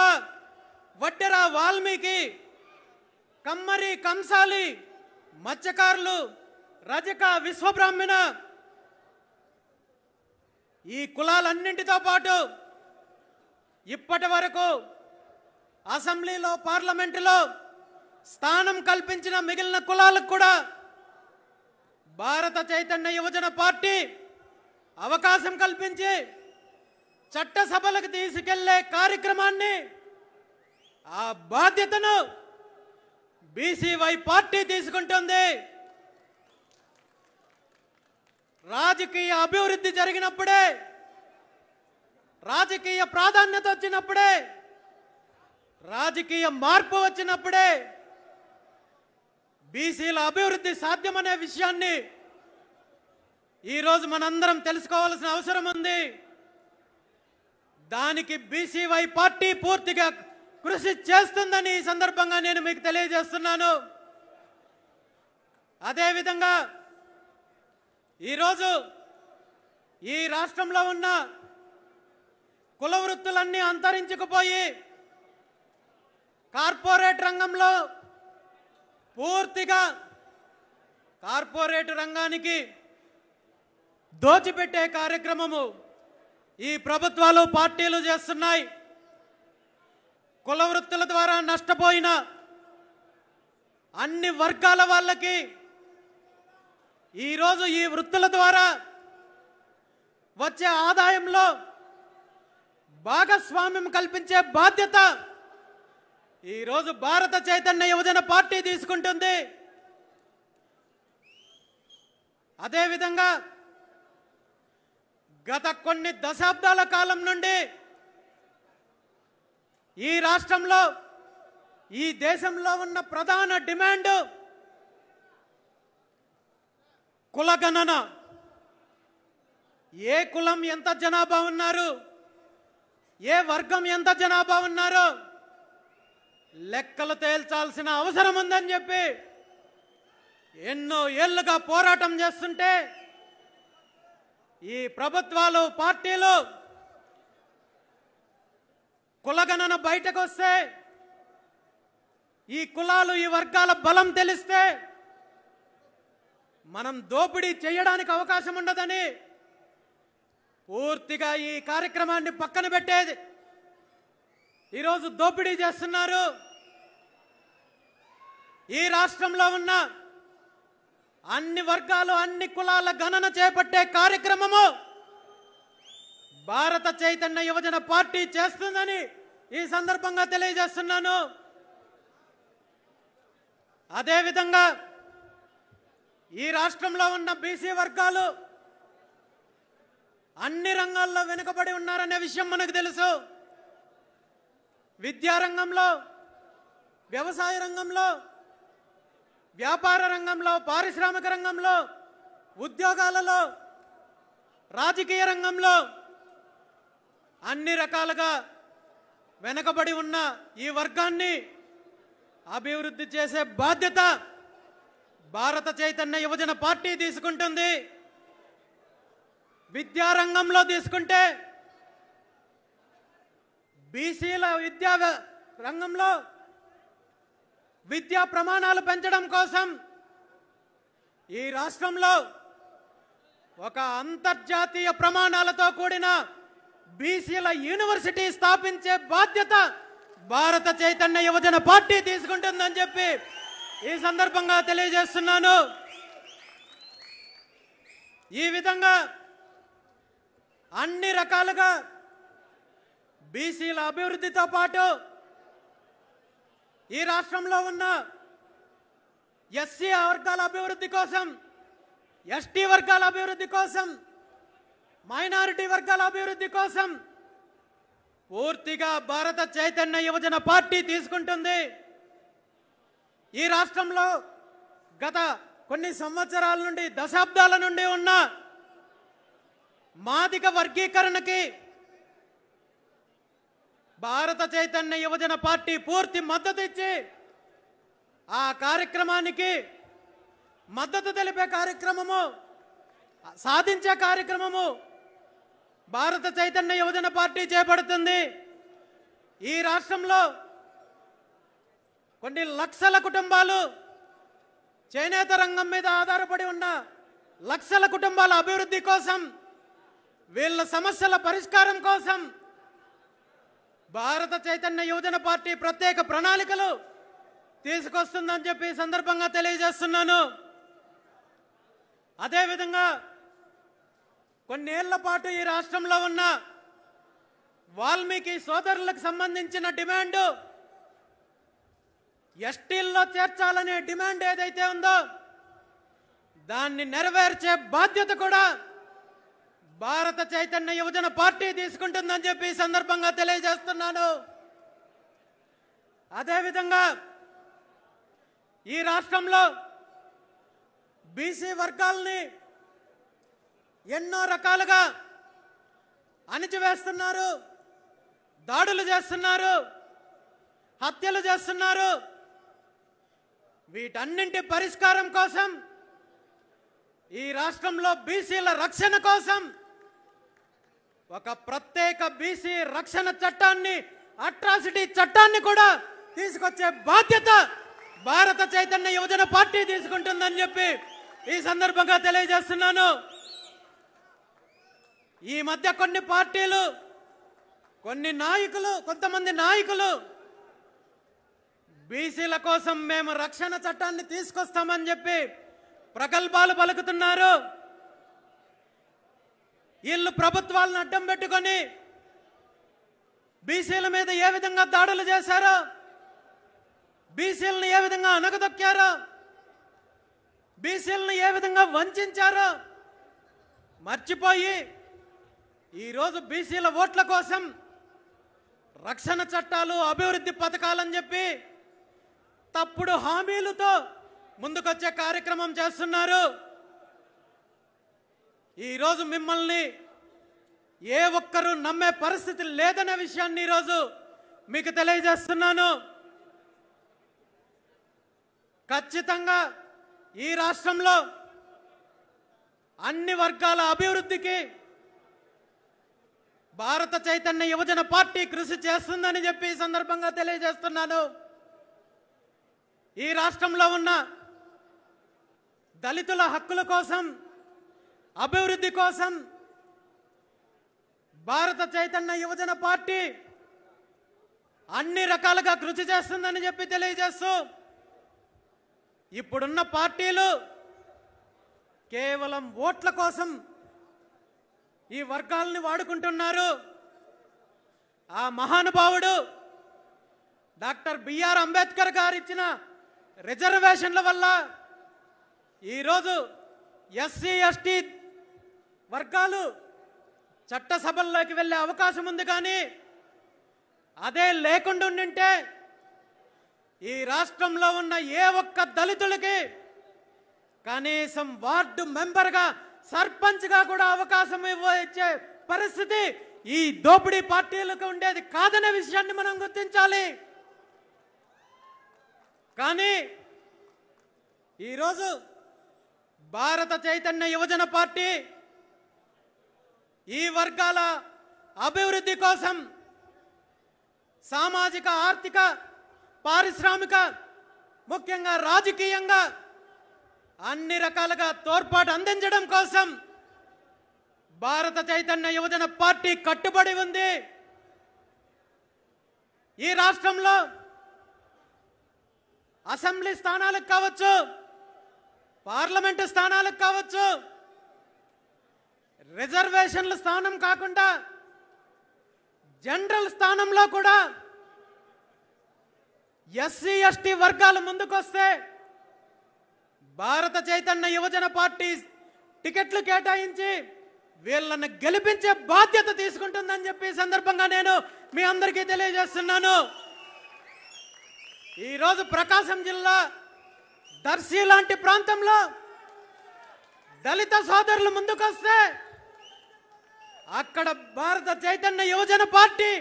వడ్డెర వాల్మీకి కమ్మరి కంసాలి మత్స్యకారులు రజక విశ్వబ్రాహ్మణ ఈ కులాలన్నింటితో పాటు ఇప్పటి వరకు అసెంబ్లీలో పార్లమెంటులో స్థానం కల్పించిన మిగిలిన కులాలకు కూడా భారత చైతన్య యువజన పార్టీ అవకాశం కల్పించి చట్టసభలకు తీసుకెళ్లే కార్యక్రమాన్ని ఆ బాధ్యతను బీసీవై పార్టీ తీసుకుంటుంది రాజకీయ అభివృద్ధి జరిగినప్పుడే రాజకీయ ప్రాధాన్యత వచ్చినప్పుడే రాజకీయ మార్పు వచ్చినప్పుడే బీసీల అభివృద్ధి సాధ్యమనే విషయాన్ని ఈరోజు మనందరం తెలుసుకోవాల్సిన అవసరం ఉంది దానికి బీసీవై పార్టీ పూర్తిగా కృషి చేస్తుందని ఈ సందర్భంగా నేను మీకు తెలియజేస్తున్నాను అదేవిధంగా ఈరోజు ఈ రాష్ట్రంలో ఉన్న కుల వృత్తులన్నీ అంతరించుకుపోయి కార్పొరేట్ రంగంలో పూర్తిగా కార్పొరేట్ రంగానికి దోచిపెట్టే కార్యక్రమము ఈ ప్రభుత్వాలు పార్టీలు చేస్తున్నాయి కుల వృత్తుల ద్వారా నష్టపోయిన అన్ని వర్గాల వాళ్ళకి ఈరోజు ఈ వృత్తుల ద్వారా వచ్చే ఆదాయంలో భాగస్వామ్యం కల్పించే బాధ్యత ఈరోజు భారత చైతన్య యువజన పార్టీ తీసుకుంటుంది అదేవిధంగా గత కొన్ని దశాబ్దాల కాలం నుండి ఈ రాష్ట్రంలో ఈ దేశంలో ఉన్న ప్రధాన డిమాండ్ కులగణన ఏ కులం ఎంత జనాభా ఉన్నారు ఏ వర్గం ఎంత జనాభా ఉన్నారో లెక్కలు తేల్చాల్సిన అవసరం ఉందని చెప్పి ఎన్నో ఏళ్ళుగా పోరాటం చేస్తుంటే ఈ ప్రభుత్వాలు పార్టీలు కులగణన బయటకు వస్తే ఈ కులాలు ఈ వర్గాల బలం తెలిస్తే మనం దోపిడీ చేయడానికి అవకాశం ఉండదని పూర్తిగా ఈ కార్యక్రమాన్ని పక్కన పెట్టేది ఈరోజు దోపిడీ చేస్తున్నారు ఈ రాష్ట్రంలో ఉన్న అన్ని వర్గాలు అన్ని కులాల గణన చేపట్టే కార్యక్రమము భారత చైతన్య యువజన పార్టీ చేస్తుందని ఈ సందర్భంగా తెలియజేస్తున్నాను అదేవిధంగా ఈ రాష్ట్రంలో ఉన్న బీసీ వర్గాలు అన్ని రంగాల్లో వెనుకబడి ఉన్నారనే విషయం మనకు తెలుసు విద్యారంగంలో వ్యవసాయ రంగంలో వ్యాపార రంగంలో పారిశ్రామిక రంగంలో ఉద్యోగాలలో రాజకీయ రంగంలో అన్ని రకాలుగా వెనకబడి ఉన్న ఈ వర్గాన్ని అభివృద్ధి చేసే బాధ్యత భారత చైతన్య యువజన పార్టీ తీసుకుంటుంది విద్యారంగంలో తీసుకుంటే బీసీల విద్యా రంగంలో విద్యా ప్రమాణాలు పెంచడం కోసం ఈ రాష్ట్రంలో ఒక అంతర్జాతీయ ప్రమాణాలతో కూడిన బీసీల యూనివర్సిటీ స్థాపించే బాధ్యత భారత చైతన్య యువజన పార్టీ తీసుకుంటుందని చెప్పి ఈ సందర్భంగా తెలియజేస్తున్నాను ఈ విధంగా అన్ని రకాలుగా బీసీల అభివృద్ధితో పాటు ఈ రాష్ట్రంలో ఉన్న ఎస్సీ వర్గాల అభివృద్ధి కోసం ఎస్టీ వర్గాల అభివృద్ధి కోసం మైనారిటీ వర్గాల అభివృద్ధి కోసం పూర్తిగా భారత చైతన్య యువజన పార్టీ తీసుకుంటుంది ఈ రాష్ట్రంలో గత కొన్ని సంవత్సరాల నుండి దశాబ్దాల నుండి ఉన్న మాదిక వర్గీకరణకి భారత చైతన్య యువజన పార్టీ పూర్తి మద్దతు ఇచ్చి ఆ కార్యక్రమానికి మద్దతు తెలిపే కార్యక్రమము సాధించే కార్యక్రమము భారత చైతన్య యువజన పార్టీ చేపడుతుంది ఈ రాష్ట్రంలో కొన్ని లక్షల కుటుంబాలు చేనేత రంగం మీద ఆధారపడి ఉన్న లక్షల కుటుంబాల అభివృద్ధి కోసం వీళ్ళ సమస్యల పరిష్కారం కోసం భారత చైతన్య యువజన పార్టీ ప్రత్యేక ప్రణాళికలు తీసుకొస్తుందని చెప్పి సందర్భంగా తెలియజేస్తున్నాను అదేవిధంగా కొన్నేళ్ల పాటు ఈ రాష్ట్రంలో ఉన్న వాల్మీకి సోదరులకు సంబంధించిన డిమాండు ఎస్టీల్లో చేర్చాలనే డిమాండ్ ఏదైతే ఉందో దాన్ని నెరవేర్చే బాధ్యత కూడా భారత చైతన్య యువజన పార్టీ తీసుకుంటుందని చెప్పి సందర్భంగా తెలియజేస్తున్నాను అదేవిధంగా ఈ రాష్ట్రంలో బీసీ వర్గాల్ని ఎన్నో రకాలుగా అణిచివేస్తున్నారు దాడులు చేస్తున్నారు హత్యలు చేస్తున్నారు వీటన్నింటి పరిష్కారం కోసం ఈ రాష్ట్రంలో బీసీల రక్షణ కోసం ఒక ప్రత్యేక బీసీ రక్షణ చట్టాన్ని అట్రాసిటీ చట్టాన్ని కూడా తీసుకొచ్చే బాధ్యత భారత చైతన్య యువజన పార్టీ తీసుకుంటుందని చెప్పి ఈ సందర్భంగా తెలియజేస్తున్నాను ఈ మధ్య కొన్ని పార్టీలు కొన్ని నాయకులు కొంతమంది నాయకులు బీసీల కోసం మేము రక్షణ చట్టాన్ని తీసుకొస్తామని చెప్పి ప్రకల్పాలు పలుకుతున్నారు వీళ్ళు ప్రభుత్వాలను అడ్డం పెట్టుకొని బీసీల మీద ఏ విధంగా దాడులు చేశారో బీసీలను ఏ విధంగా అనగదొక్కారో బీసీలను ఏ విధంగా వంచారో మర్చిపోయి ఈరోజు బీసీల ఓట్ల కోసం రక్షణ చట్టాలు అభివృద్ధి పథకాలని చెప్పి తప్పుడు హామీలతో ముందుకొచ్చే కార్యక్రమం చేస్తున్నారు ఈరోజు మిమ్మల్ని ఏ ఒక్కరూ నమ్మే పరిస్థితి లేదనే విషయాన్ని ఈరోజు మీకు తెలియజేస్తున్నాను ఖచ్చితంగా ఈ రాష్ట్రంలో అన్ని వర్గాల అభివృద్ధికి భారత చైతన్య యువజన పార్టీ కృషి చేస్తుందని చెప్పి ఈ సందర్భంగా తెలియజేస్తున్నాను ఈ రాష్ట్రంలో ఉన్న దళితుల హక్కుల కోసం అభివృద్ధి కోసం భారత చైతన్య యువజన పార్టీ అన్ని రకాలుగా కృషి చేస్తుందని చెప్పి తెలియజేస్తూ ఇప్పుడున్న పార్టీలు కేవలం ఓట్ల కోసం ఈ వర్గాలని వాడుకుంటున్నారు ఆ మహానుభావుడు డాక్టర్ బిఆర్ అంబేద్కర్ గారు ఇచ్చిన రిజర్వేషన్ల వల్ల ఈరోజు ఎస్సీ ఎస్టీ వర్గాలు చట్టసభల్లోకి వెళ్ళే అవకాశం ఉంది కానీ అదే లేకుండా ఉండింటే ఈ రాష్ట్రంలో ఉన్న ఏ ఒక్క దళితులకి కనీసం వార్డు మెంబర్గా సర్పంచ్గా కూడా అవకాశం ఇచ్చే పరిస్థితి ఈ దోపిడీ పార్టీలకు ఉండేది కాదనే విషయాన్ని మనం గుర్తించాలి కానీ ఈరోజు భారత చైతన్య యువజన పార్టీ ఈ వర్గాల అభివృద్ధి కోసం సామాజిక ఆర్థిక పారిశ్రామిక ముఖ్యంగా రాజకీయంగా అన్ని రకాలుగా తోడ్పాటు అందించడం కోసం భారత చైతన్య యువజన పార్టీ కట్టుబడి ఉంది ఈ రాష్ట్రంలో అసెంబ్లీ స్థానాలకు కావచ్చు పార్లమెంటు స్థానాలకు కావచ్చు రిజర్వేషన్ల స్థానం కాకుండా జనరల్ స్థానంలో కూడా ఎస్సీ ఎస్టీ వర్గాలు ముందుకొస్తే భారత చైతన్య యువజన పార్టీ టికెట్లు కేటాయించి వీళ్ళని గెలిపించే బాధ్యత తీసుకుంటుందని చెప్పి సందర్భంగా నేను మీ అందరికీ తెలియజేస్తున్నాను ఈరోజు ప్రకాశం జిల్లా దర్శి లాంటి ప్రాంతంలో దళిత సోదరులు ముందుకొస్తే అక్కడ భారత చైతన్య యువజన పార్టీ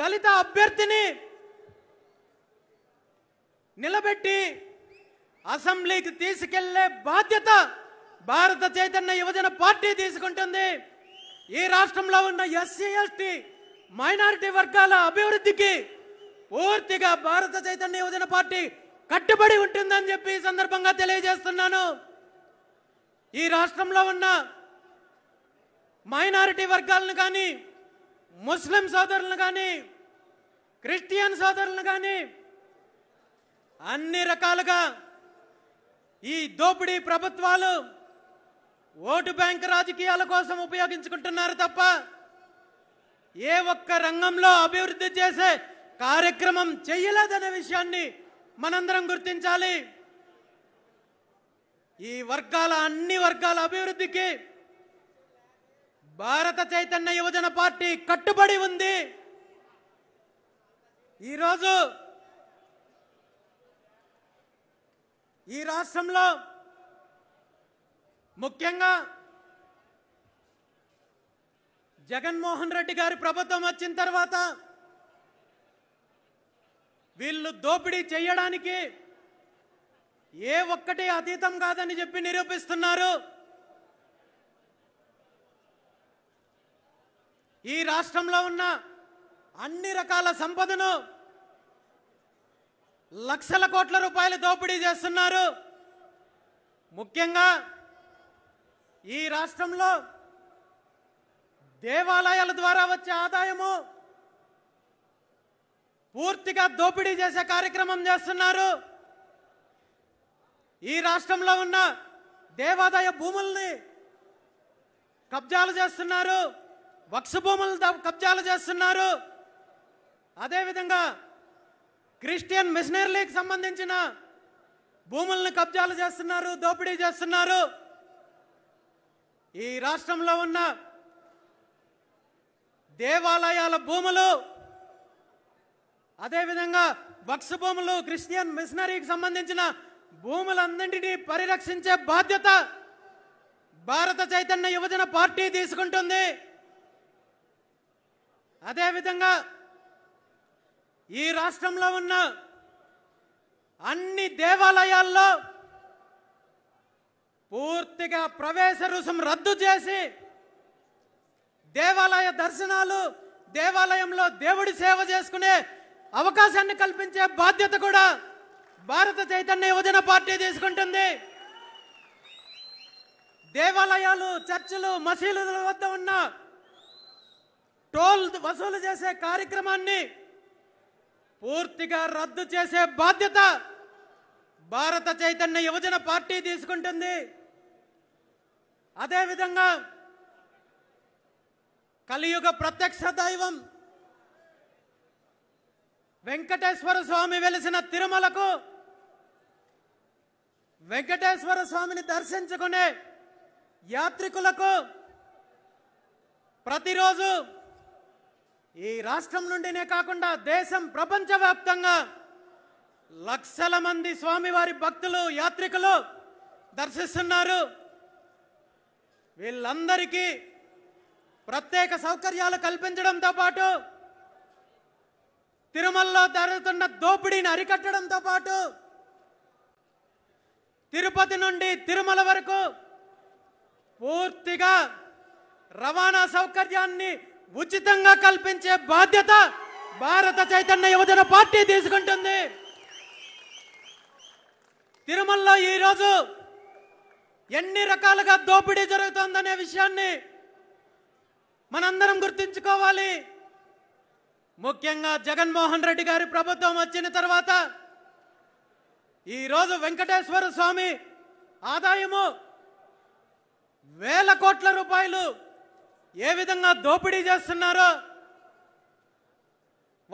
దళిత అభ్యర్థిని నిలబెట్టి అసెంబ్లీకి తీసుకెళ్లే బాధ్యత భారత చైతన్య యువజన పార్టీ తీసుకుంటుంది ఈ రాష్ట్రంలో ఉన్న ఎస్సీ ఎస్టీ మైనారిటీ వర్గాల అభివృద్ధికి పూర్తిగా భారత చైతన్య యువజన పార్టీ కట్టుబడి ఉంటుందని చెప్పి ఈ సందర్భంగా తెలియజేస్తున్నాను ఈ రాష్ట్రంలో ఉన్న మైనారిటీ వర్గాలను కానీ ముస్లిం సోదరులను కానీ క్రిస్టియన్ సోదరులను కానీ అన్ని రకాలుగా ఈ దోపిడీ ప్రభుత్వాలు ఓటు బ్యాంక్ రాజకీయాల కోసం ఉపయోగించుకుంటున్నారు తప్ప ఏ ఒక్క రంగంలో అభివృద్ధి చేసే కార్యక్రమం చేయలేదనే విషయాన్ని మనందరం గుర్తించాలి ఈ వర్గాల అన్ని వర్గాల అభివృద్ధికి భారత చైతన్య యువజన పార్టీ కట్టుబడి ఉంది ఈరోజు ఈ రాష్ట్రంలో ముఖ్యంగా జగన్మోహన్ రెడ్డి గారి ప్రభుత్వం వచ్చిన తర్వాత వీళ్ళు దోపిడీ చేయడానికి ఏ ఒక్కటి అతీతం కాదని చెప్పి నిరూపిస్తున్నారు ఈ రాష్ట్రంలో ఉన్న అన్ని రకాల సంపదను లక్షల కోట్ల రూపాయలు దోపిడీ చేస్తున్నారు ముఖ్యంగా ఈ రాష్ట్రంలో దేవాలయాల ద్వారా వచ్చే ఆదాయము పూర్తిగా దోపిడీ చేసే కార్యక్రమం చేస్తున్నారు ఈ రాష్ట్రంలో ఉన్న దేవాదాయ భూముల్ని కబ్జాలు చేస్తున్నారు వక్స భూములు కబ్జాలు చేస్తున్నారు అదేవిధంగా క్రిస్టియన్ మిషనరీలకు సంబంధించిన భూములను కబ్జాలు చేస్తున్నారు దోపిడీ చేస్తున్నారు ఈ రాష్ట్రంలో ఉన్న దేవాలయాల భూములు అదేవిధంగా వక్స్ భూములు క్రిస్టియన్ మిషనరీకి సంబంధించిన భూములందరినీ పరిరక్షించే బాధ్యత భారత చైతన్య యువజన పార్టీ తీసుకుంటుంది అదేవిధంగా ఈ రాష్ట్రంలో ఉన్న అన్ని దేవాలయాల్లో పూర్తిగా ప్రవేశ రుసం రద్దు చేసి దేవాలయ దర్శనాలు దేవాలయంలో దేవుడి సేవ చేసుకునే అవకాశాన్ని కల్పించే బాధ్యత కూడా భారత చైతన్య యువజన పార్టీ తీసుకుంటుంది దేవాలయాలు చర్చిలు మసీదుల వద్ద ఉన్న టోల్ వసూలు చేసే కార్యక్రమాన్ని పూర్తిగా రద్దు చేసే బాధ్యత భారత చైతన్య యువజన పార్టీ తీసుకుంటుంది అదేవిధంగా కలియుగ ప్రత్యక్ష దైవం వెంకటేశ్వర స్వామి వెలిసిన తిరుమలకు వెంకటేశ్వర స్వామిని దర్శించుకునే యాత్రికులకు ప్రతిరోజు ఈ రాష్ట్రం నుండినే కాకుండా దేశం ప్రపంచవ్యాప్తంగా లక్షల మంది స్వామివారి భక్తులు యాత్రికులు దర్శిస్తున్నారు వీళ్ళందరికీ ప్రత్యేక సౌకర్యాలు కల్పించడంతో పాటు తిరుమలలో జరుగుతున్న దోపిడీని అరికట్టడంతో పాటు తిరుపతి నుండి తిరుమల వరకు పూర్తిగా రవాణా సౌకర్యాన్ని ఉచితంగా కల్పించే బాధ్యత భారత చైతన్య యువజన పార్టీ తీసుకుంటుంది తిరుమలలో ఈరోజు ఎన్ని రకాలుగా దోపిడీ జరుగుతుందనే విషయాన్ని మనందరం గుర్తుంచుకోవాలి ముఖ్యంగా జగన్మోహన్ రెడ్డి గారి ప్రభుత్వం వచ్చిన తర్వాత ఈరోజు వెంకటేశ్వర స్వామి ఆదాయము వేల కోట్ల రూపాయలు ఏ విధంగా దోపిడీ చేస్తున్నారో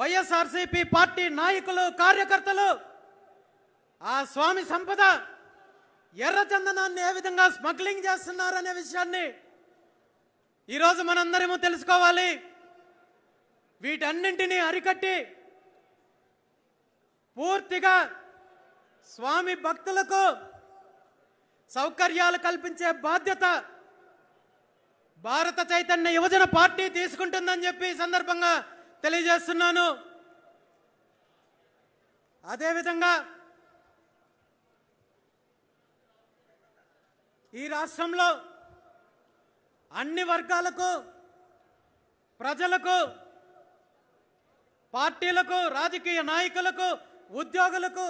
వైఎస్ఆర్సీపీ పార్టీ నాయకులు కార్యకర్తలు ఆ స్వామి సంపద ఎర్రచందనాన్ని ఏ విధంగా స్మగ్లింగ్ చేస్తున్నారనే విషయాన్ని ఈరోజు మనందరము తెలుసుకోవాలి వీటన్నింటినీ అరికట్టి పూర్తిగా స్వామి భక్తులకు సౌకర్యాలు కల్పించే బాధ్యత భారత చైతన్య యువజన పార్టీ తీసుకుంటుందని చెప్పి సందర్భంగా తెలియజేస్తున్నాను అదేవిధంగా ఈ రాష్ట్రంలో అన్ని వర్గాలకు ప్రజలకు పార్టీలకు రాజకీయ నాయకులకు ఉద్యోగులకు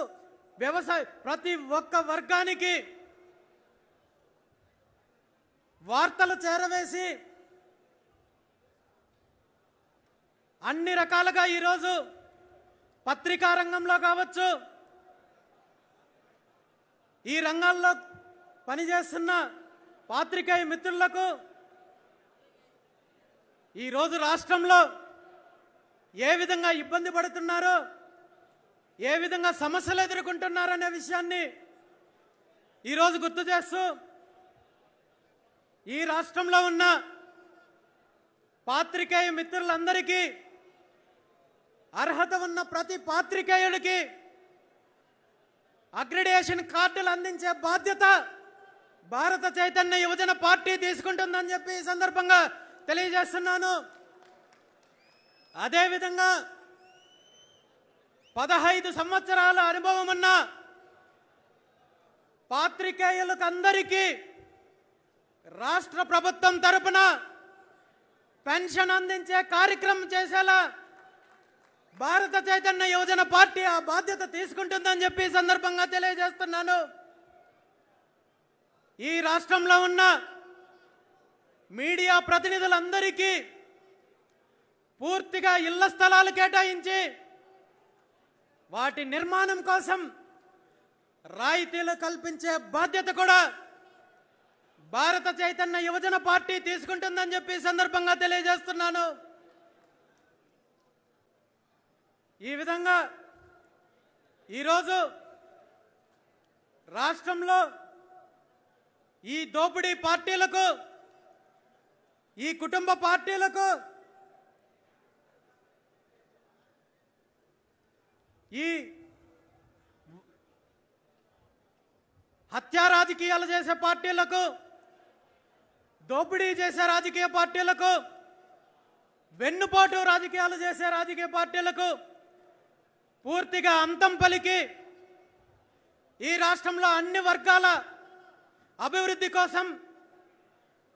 వ్యవసాయ ప్రతి ఒక్క వర్గానికి వార్తలు చేరవేసి అన్ని రకాలుగా ఈరోజు పత్రికా రంగంలో కావచ్చు ఈ రంగాల్లో పనిచేస్తున్న పాత్రికేయ మిత్రులకు ఈరోజు రాష్ట్రంలో ఏ విధంగా ఇబ్బంది పడుతున్నారు ఏ విధంగా సమస్యలు ఎదుర్కొంటున్నారనే విషయాన్ని ఈరోజు గుర్తు చేస్తూ ఈ రాష్ట్రంలో ఉన్న పాత్రికేయ మిత్రులందరికీ అర్హత ఉన్న ప్రతి పాత్రికేయుడికి అగ్రిడేషన్ కార్డులు అందించే బాధ్యత భారత చైతన్య యువజన పార్టీ తీసుకుంటుందని చెప్పి ఈ సందర్భంగా తెలియజేస్తున్నాను అదేవిధంగా పదహైదు సంవత్సరాల అనుభవం ఉన్న పాత్రికేయులకందరికీ రాష్ట్ర ప్రభుత్వం తరపున పెన్షన్ అందించే కార్యక్రమం చేసేలా భారత చైతన్య యోజన పార్టీ ఆ బాధ్యత తీసుకుంటుందని చెప్పి సందర్భంగా తెలియజేస్తున్నాను ఈ రాష్ట్రంలో ఉన్న మీడియా ప్రతినిధులందరికీ పూర్తిగా ఇళ్ల స్థలాలు కేటాయించి వాటి నిర్మాణం కోసం రాయితీలు కల్పించే బాధ్యత కూడా భారత చైతన్య యువజన పార్టీ తీసుకుంటుందని చెప్పి సందర్భంగా తెలియజేస్తున్నాను ఈ విధంగా ఈరోజు రాష్ట్రంలో ఈ దోపిడీ పార్టీలకు ఈ కుటుంబ పార్టీలకు ఈ హత్యా రాజకీయాలు చేసే పార్టీలకు దోపిడీ చేసే రాజకీయ పార్టీలకు వెన్నుపోటు రాజకీయాలు చేసే రాజకీయ పార్టీలకు పూర్తిగా అంతం పలికి ఈ రాష్ట్రంలో అన్ని వర్గాల అభివృద్ధి కోసం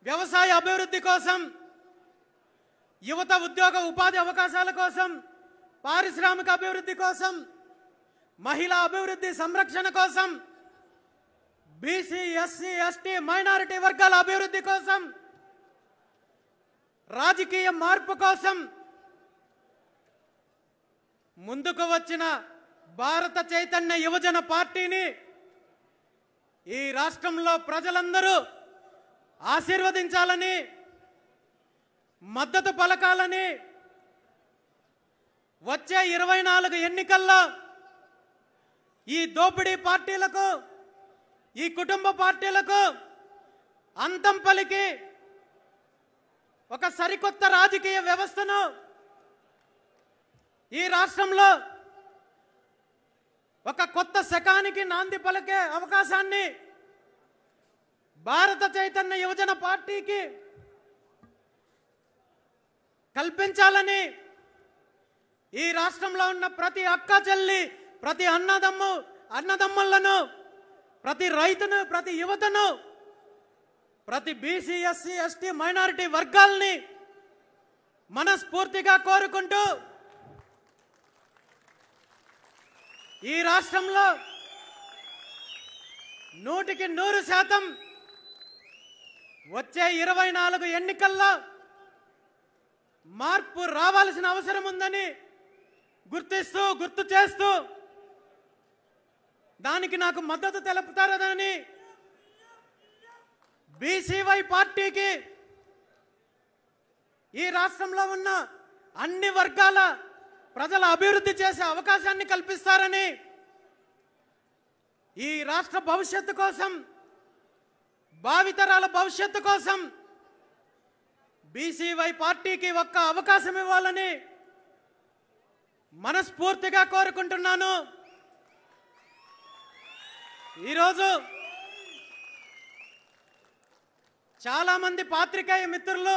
వ్యవసాయ అభివృద్ధి కోసం యువత ఉద్యోగ ఉపాధి అవకాశాల కోసం పారిశ్రామిక అభివృద్ధి కోసం మహిళా అభివృద్ధి సంరక్షణ కోసం బీసీ ఎస్సీ ఎస్టీ మైనారిటీ వర్గాల అభివృద్ధి కోసం రాజకీయ మార్పు కోసం ముందుకు వచ్చిన భారత చైతన్య యువజన పార్టీని ఈ రాష్ట్రంలో ప్రజలందరూ ఆశీర్వదించాలని మద్దతు పలకాలని వచ్చే ఇరవై నాలుగు ఎన్నికల్లో ఈ దోపిడీ పార్టీలకు ఈ కుటుంబ పార్టీలకు అంతం పలికి ఒక సరికొత్త రాజకీయ వ్యవస్థను ఈ రాష్ట్రంలో ఒక కొత్త శకానికి నాంది పలికే అవకాశాన్ని భారత చైతన్య యువజన పార్టీకి కల్పించాలని ఈ రాష్ట్రంలో ఉన్న ప్రతి అక్క చెల్లి ప్రతి అన్నదమ్ము అన్నదమ్ములను ప్రతి రైతును ప్రతి యువతను ప్రతి బీసీ ఎస్సీ ఎస్టీ మైనారిటీ వర్గాల్ని మనస్ఫూర్తిగా కోరుకుంటూ ఈ రాష్ట్రంలో నూటికి నూరు శాతం వచ్చే ఇరవై నాలుగు ఎన్నికల్లో మార్పు రావాల్సిన అవసరం ఉందని గుర్తిస్తూ గుర్తు చేస్తూ దానికి నాకు మద్దతు తెలుపుతారని బీసీవై పార్టీకి ఈ రాష్ట్రంలో ఉన్న అన్ని వర్గాల ప్రజల అభివృద్ధి చేసే అవకాశాన్ని కల్పిస్తారని ఈ రాష్ట్ర భవిష్యత్తు కోసం భావితరాల భవిష్యత్తు కోసం బీసీవై పార్టీకి ఒక్క అవకాశం ఇవ్వాలని మనస్ఫూర్తిగా కోరుకుంటున్నాను ఈరోజు చాలామంది పాత్రికేయ మిత్రులు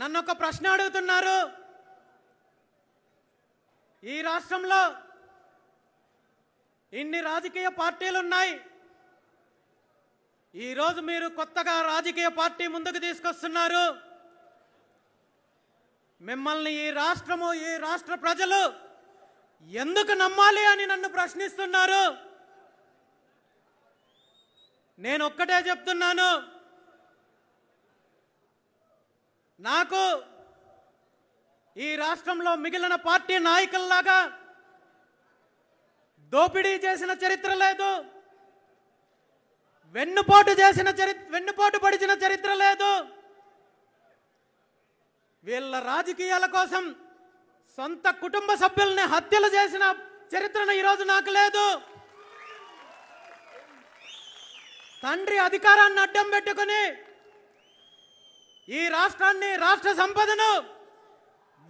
నన్ను ఒక ప్రశ్న అడుగుతున్నారు ఈ రాష్ట్రంలో ఇన్ని రాజకీయ పార్టీలు ఉన్నాయి ఈరోజు మీరు కొత్తగా రాజకీయ పార్టీ ముందుకు తీసుకొస్తున్నారు మిమ్మల్ని ఈ రాష్ట్రము ఈ రాష్ట్ర ప్రజలు ఎందుకు నమ్మాలి అని నన్ను ప్రశ్నిస్తున్నారు నేను ఒక్కటే చెప్తున్నాను నాకు ఈ రాష్ట్రంలో మిగిలిన పార్టీ నాయకుల్లాగా దోపిడీ చేసిన చరిత్ర లేదు వెన్నుపోటు చేసిన చరి వెన్నుపోటు పడిచిన చరిత్ర లేదు వీళ్ళ రాజకీయాల కోసం సొంత కుటుంబ సభ్యుల్ని హత్యలు చేసిన చరిత్రను ఈరోజు నాకు లేదు తండ్రి అధికారాన్ని అడ్డం పెట్టుకుని ఈ రాష్ట్రాన్ని రాష్ట్ర సంపదను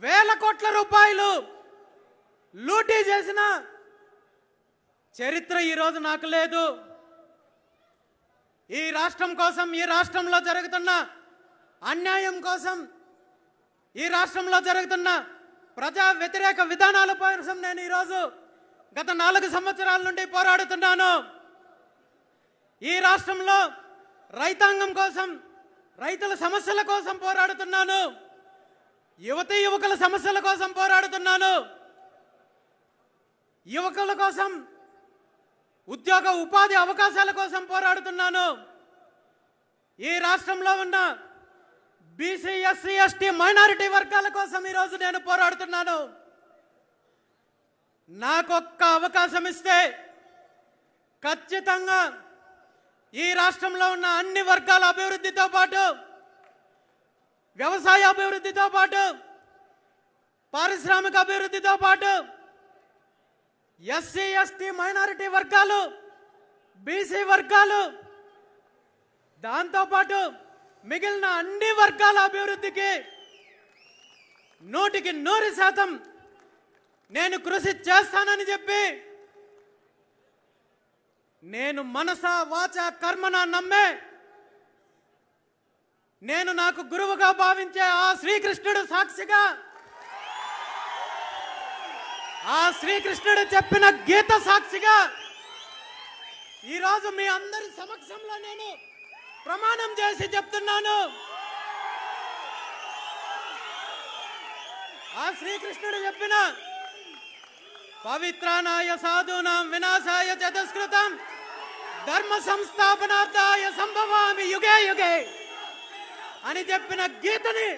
వేల కోట్ల రూపాయలు లూటీ చేసిన చరిత్ర ఈరోజు నాకు లేదు ఈ రాష్ట్రం కోసం ఈ రాష్ట్రంలో జరుగుతున్న అన్యాయం కోసం ఈ రాష్ట్రంలో జరుగుతున్న ప్రజా వ్యతిరేక విధానాల కోసం నేను ఈరోజు గత నాలుగు సంవత్సరాల నుండి పోరాడుతున్నాను ఈ రాష్ట్రంలో రైతాంగం కోసం రైతుల సమస్యల కోసం పోరాడుతున్నాను యువతి యువకుల సమస్యల కోసం పోరాడుతున్నాను యువకుల కోసం ఉద్యోగ ఉపాధి అవకాశాల కోసం పోరాడుతున్నాను ఈ రాష్ట్రంలో ఉన్న బీసీ ఎస్సీ ఎస్టీ మైనారిటీ వర్గాల కోసం ఈరోజు నేను పోరాడుతున్నాను నాకొక్క అవకాశం ఇస్తే ఖచ్చితంగా ఈ రాష్ట్రంలో ఉన్న అన్ని వర్గాల అభివృద్ధితో పాటు వ్యవసాయ అభివృద్ధితో పాటు పారిశ్రామిక అభివృద్ధితో పాటు ఎస్సీ ఎస్టీ మైనారిటీ వర్గాలు బీసీ వర్గాలు దాంతోపాటు మిగిలిన అన్ని వర్గాల అభివృద్ధికి నూటికి నూరు శాతం నేను కృషి చేస్తానని చెప్పి నేను మనస వాచ కర్మన నమ్మే నేను నాకు గురువుగా భావించే ఆ శ్రీకృష్ణుడు సాక్షిగా ఆ శ్రీకృష్ణుడు చెప్పిన గీత సాక్షిగా ఈరోజు మీ అందరి సమక్షంలో నేను ప్రమాణం చేసి చెప్తున్నాను ఆ శ్రీకృష్ణుడు చెప్పిన పవిత్రానాయ సాధూనాం వినాశాయ చతస్కృతం ధర్మ సంస్థాపనార్థాయ సంభవామి యుగే యుగే అని చెప్పిన గీతని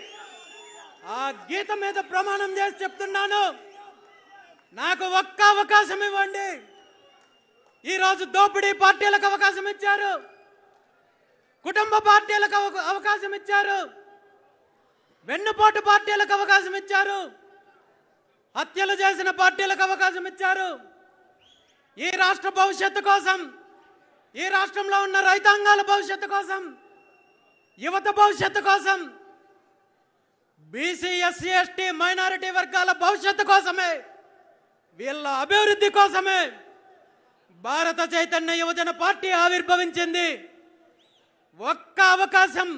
ఆ గీత మీద ప్రమాణం చేసి చెప్తున్నాను నాకు ఒక్క అవకాశం ఇవ్వండి ఈరోజు దోపిడీ పార్టీలకు అవకాశం ఇచ్చారు కుటుంబ పార్టీలకు అవకాశం ఇచ్చారు వెన్నుపోటు పార్టీలకు అవకాశం ఇచ్చారు హత్యలు చేసిన పార్టీలకు అవకాశం ఇచ్చారు ఈ రాష్ట్ర భవిష్యత్తు కోసం ఈ రాష్ట్రంలో ఉన్న రైతాంగాల భవిష్యత్తు కోసం యువత భవిష్యత్తు కోసం బీసీ ఎస్సీ ఎస్టీ మైనారిటీ వర్గాల భవిష్యత్తు కోసమే వీళ్ళ అభివృద్ధి కోసమే భారత చైతన్య యువజన పార్టీ ఆవిర్భవించింది ఒక్క అవకాశం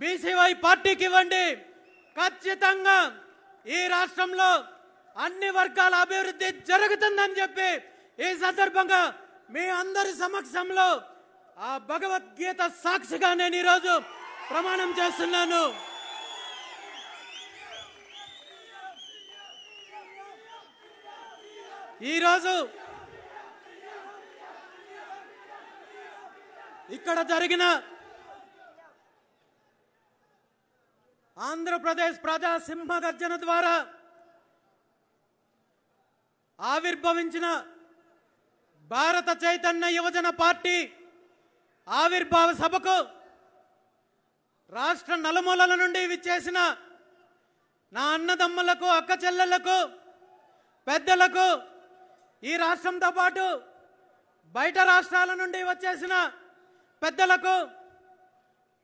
బీసీవై పార్టీకి ఇవ్వండి ఖచ్చితంగా ఈ రాష్ట్రంలో అన్ని వర్గాల అభివృద్ధి జరుగుతుందని చెప్పి ఈ సందర్భంగా మీ అందరి సమక్షంలో ఆ భగవద్గీత సాక్షిగా నేను ఈరోజు ప్రమాణం చేస్తున్నాను ఈరోజు ఇక్కడ జరిగిన ఆంధ్రప్రదేశ్ ప్రజా గర్జన ద్వారా ఆవిర్భవించిన భారత చైతన్య యువజన పార్టీ ఆవిర్భావ సభకు రాష్ట్ర నలుమూలల నుండి విచ్చేసిన నా అన్నదమ్ములకు అక్క చెల్లెళ్లకు పెద్దలకు ఈ రాష్ట్రంతో పాటు బయట రాష్ట్రాల నుండి వచ్చేసిన పెద్దలకు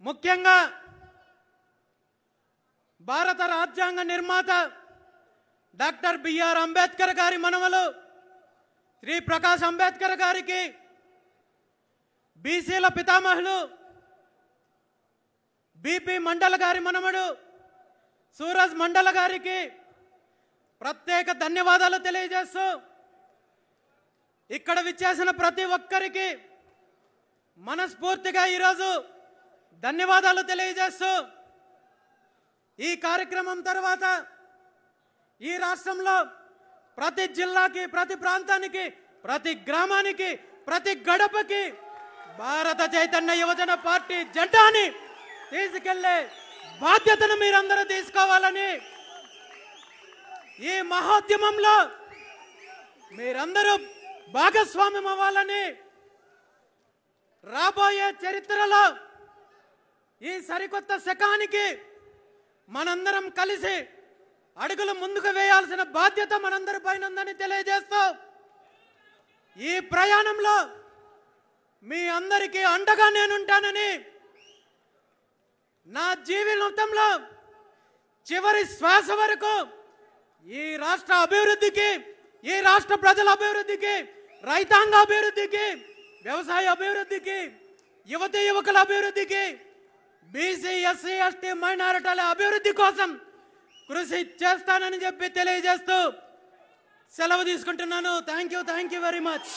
ముఖ్యంగా భారత రాజ్యాంగ నిర్మాత డాక్టర్ బిఆర్ అంబేద్కర్ గారి మనవలు శ్రీ ప్రకాష్ అంబేద్కర్ గారికి బీసీల పితామహులు బీపీ మండల్ గారి మనవడు సూరజ్ మండల్ గారికి ప్రత్యేక ధన్యవాదాలు తెలియజేస్తూ ఇక్కడ విచ్చేసిన ప్రతి ఒక్కరికి మనస్ఫూర్తిగా ఈరోజు ధన్యవాదాలు తెలియజేస్తూ ఈ కార్యక్రమం తర్వాత ఈ రాష్ట్రంలో ప్రతి జిల్లాకి ప్రతి ప్రాంతానికి ప్రతి గ్రామానికి ప్రతి గడపకి భారత చైతన్య యువజన పార్టీ జెండాని తీసుకెళ్లే బాధ్యతను మీరందరూ తీసుకోవాలని ఈ మహోద్యమంలో మీరందరూ భాగస్వామ్యం అవ్వాలని రాబోయే చరిత్రలో ఈ సరికొత్త శకానికి మనందరం కలిసి అడుగులు ముందుకు వేయాల్సిన బాధ్యత మనందరి పైన ఉందని తెలియజేస్తూ ఈ ప్రయాణంలో మీ అందరికీ అండగా నేనుంటానని నా జీవితంలో చివరి శ్వాస వరకు ఈ రాష్ట్ర అభివృద్ధికి ఈ రాష్ట్ర ప్రజల అభివృద్ధికి రైతాంగ అభివృద్ధికి వ్యవసాయ అభివృద్ధికి యువత యువకుల అభివృద్ధికి బీసీ ఎస్సీ ఎస్టీ మైనారిటీల అభివృద్ధి కోసం కృషి చేస్తానని చెప్పి తెలియజేస్తూ సెలవు తీసుకుంటున్నాను thank you thank you very much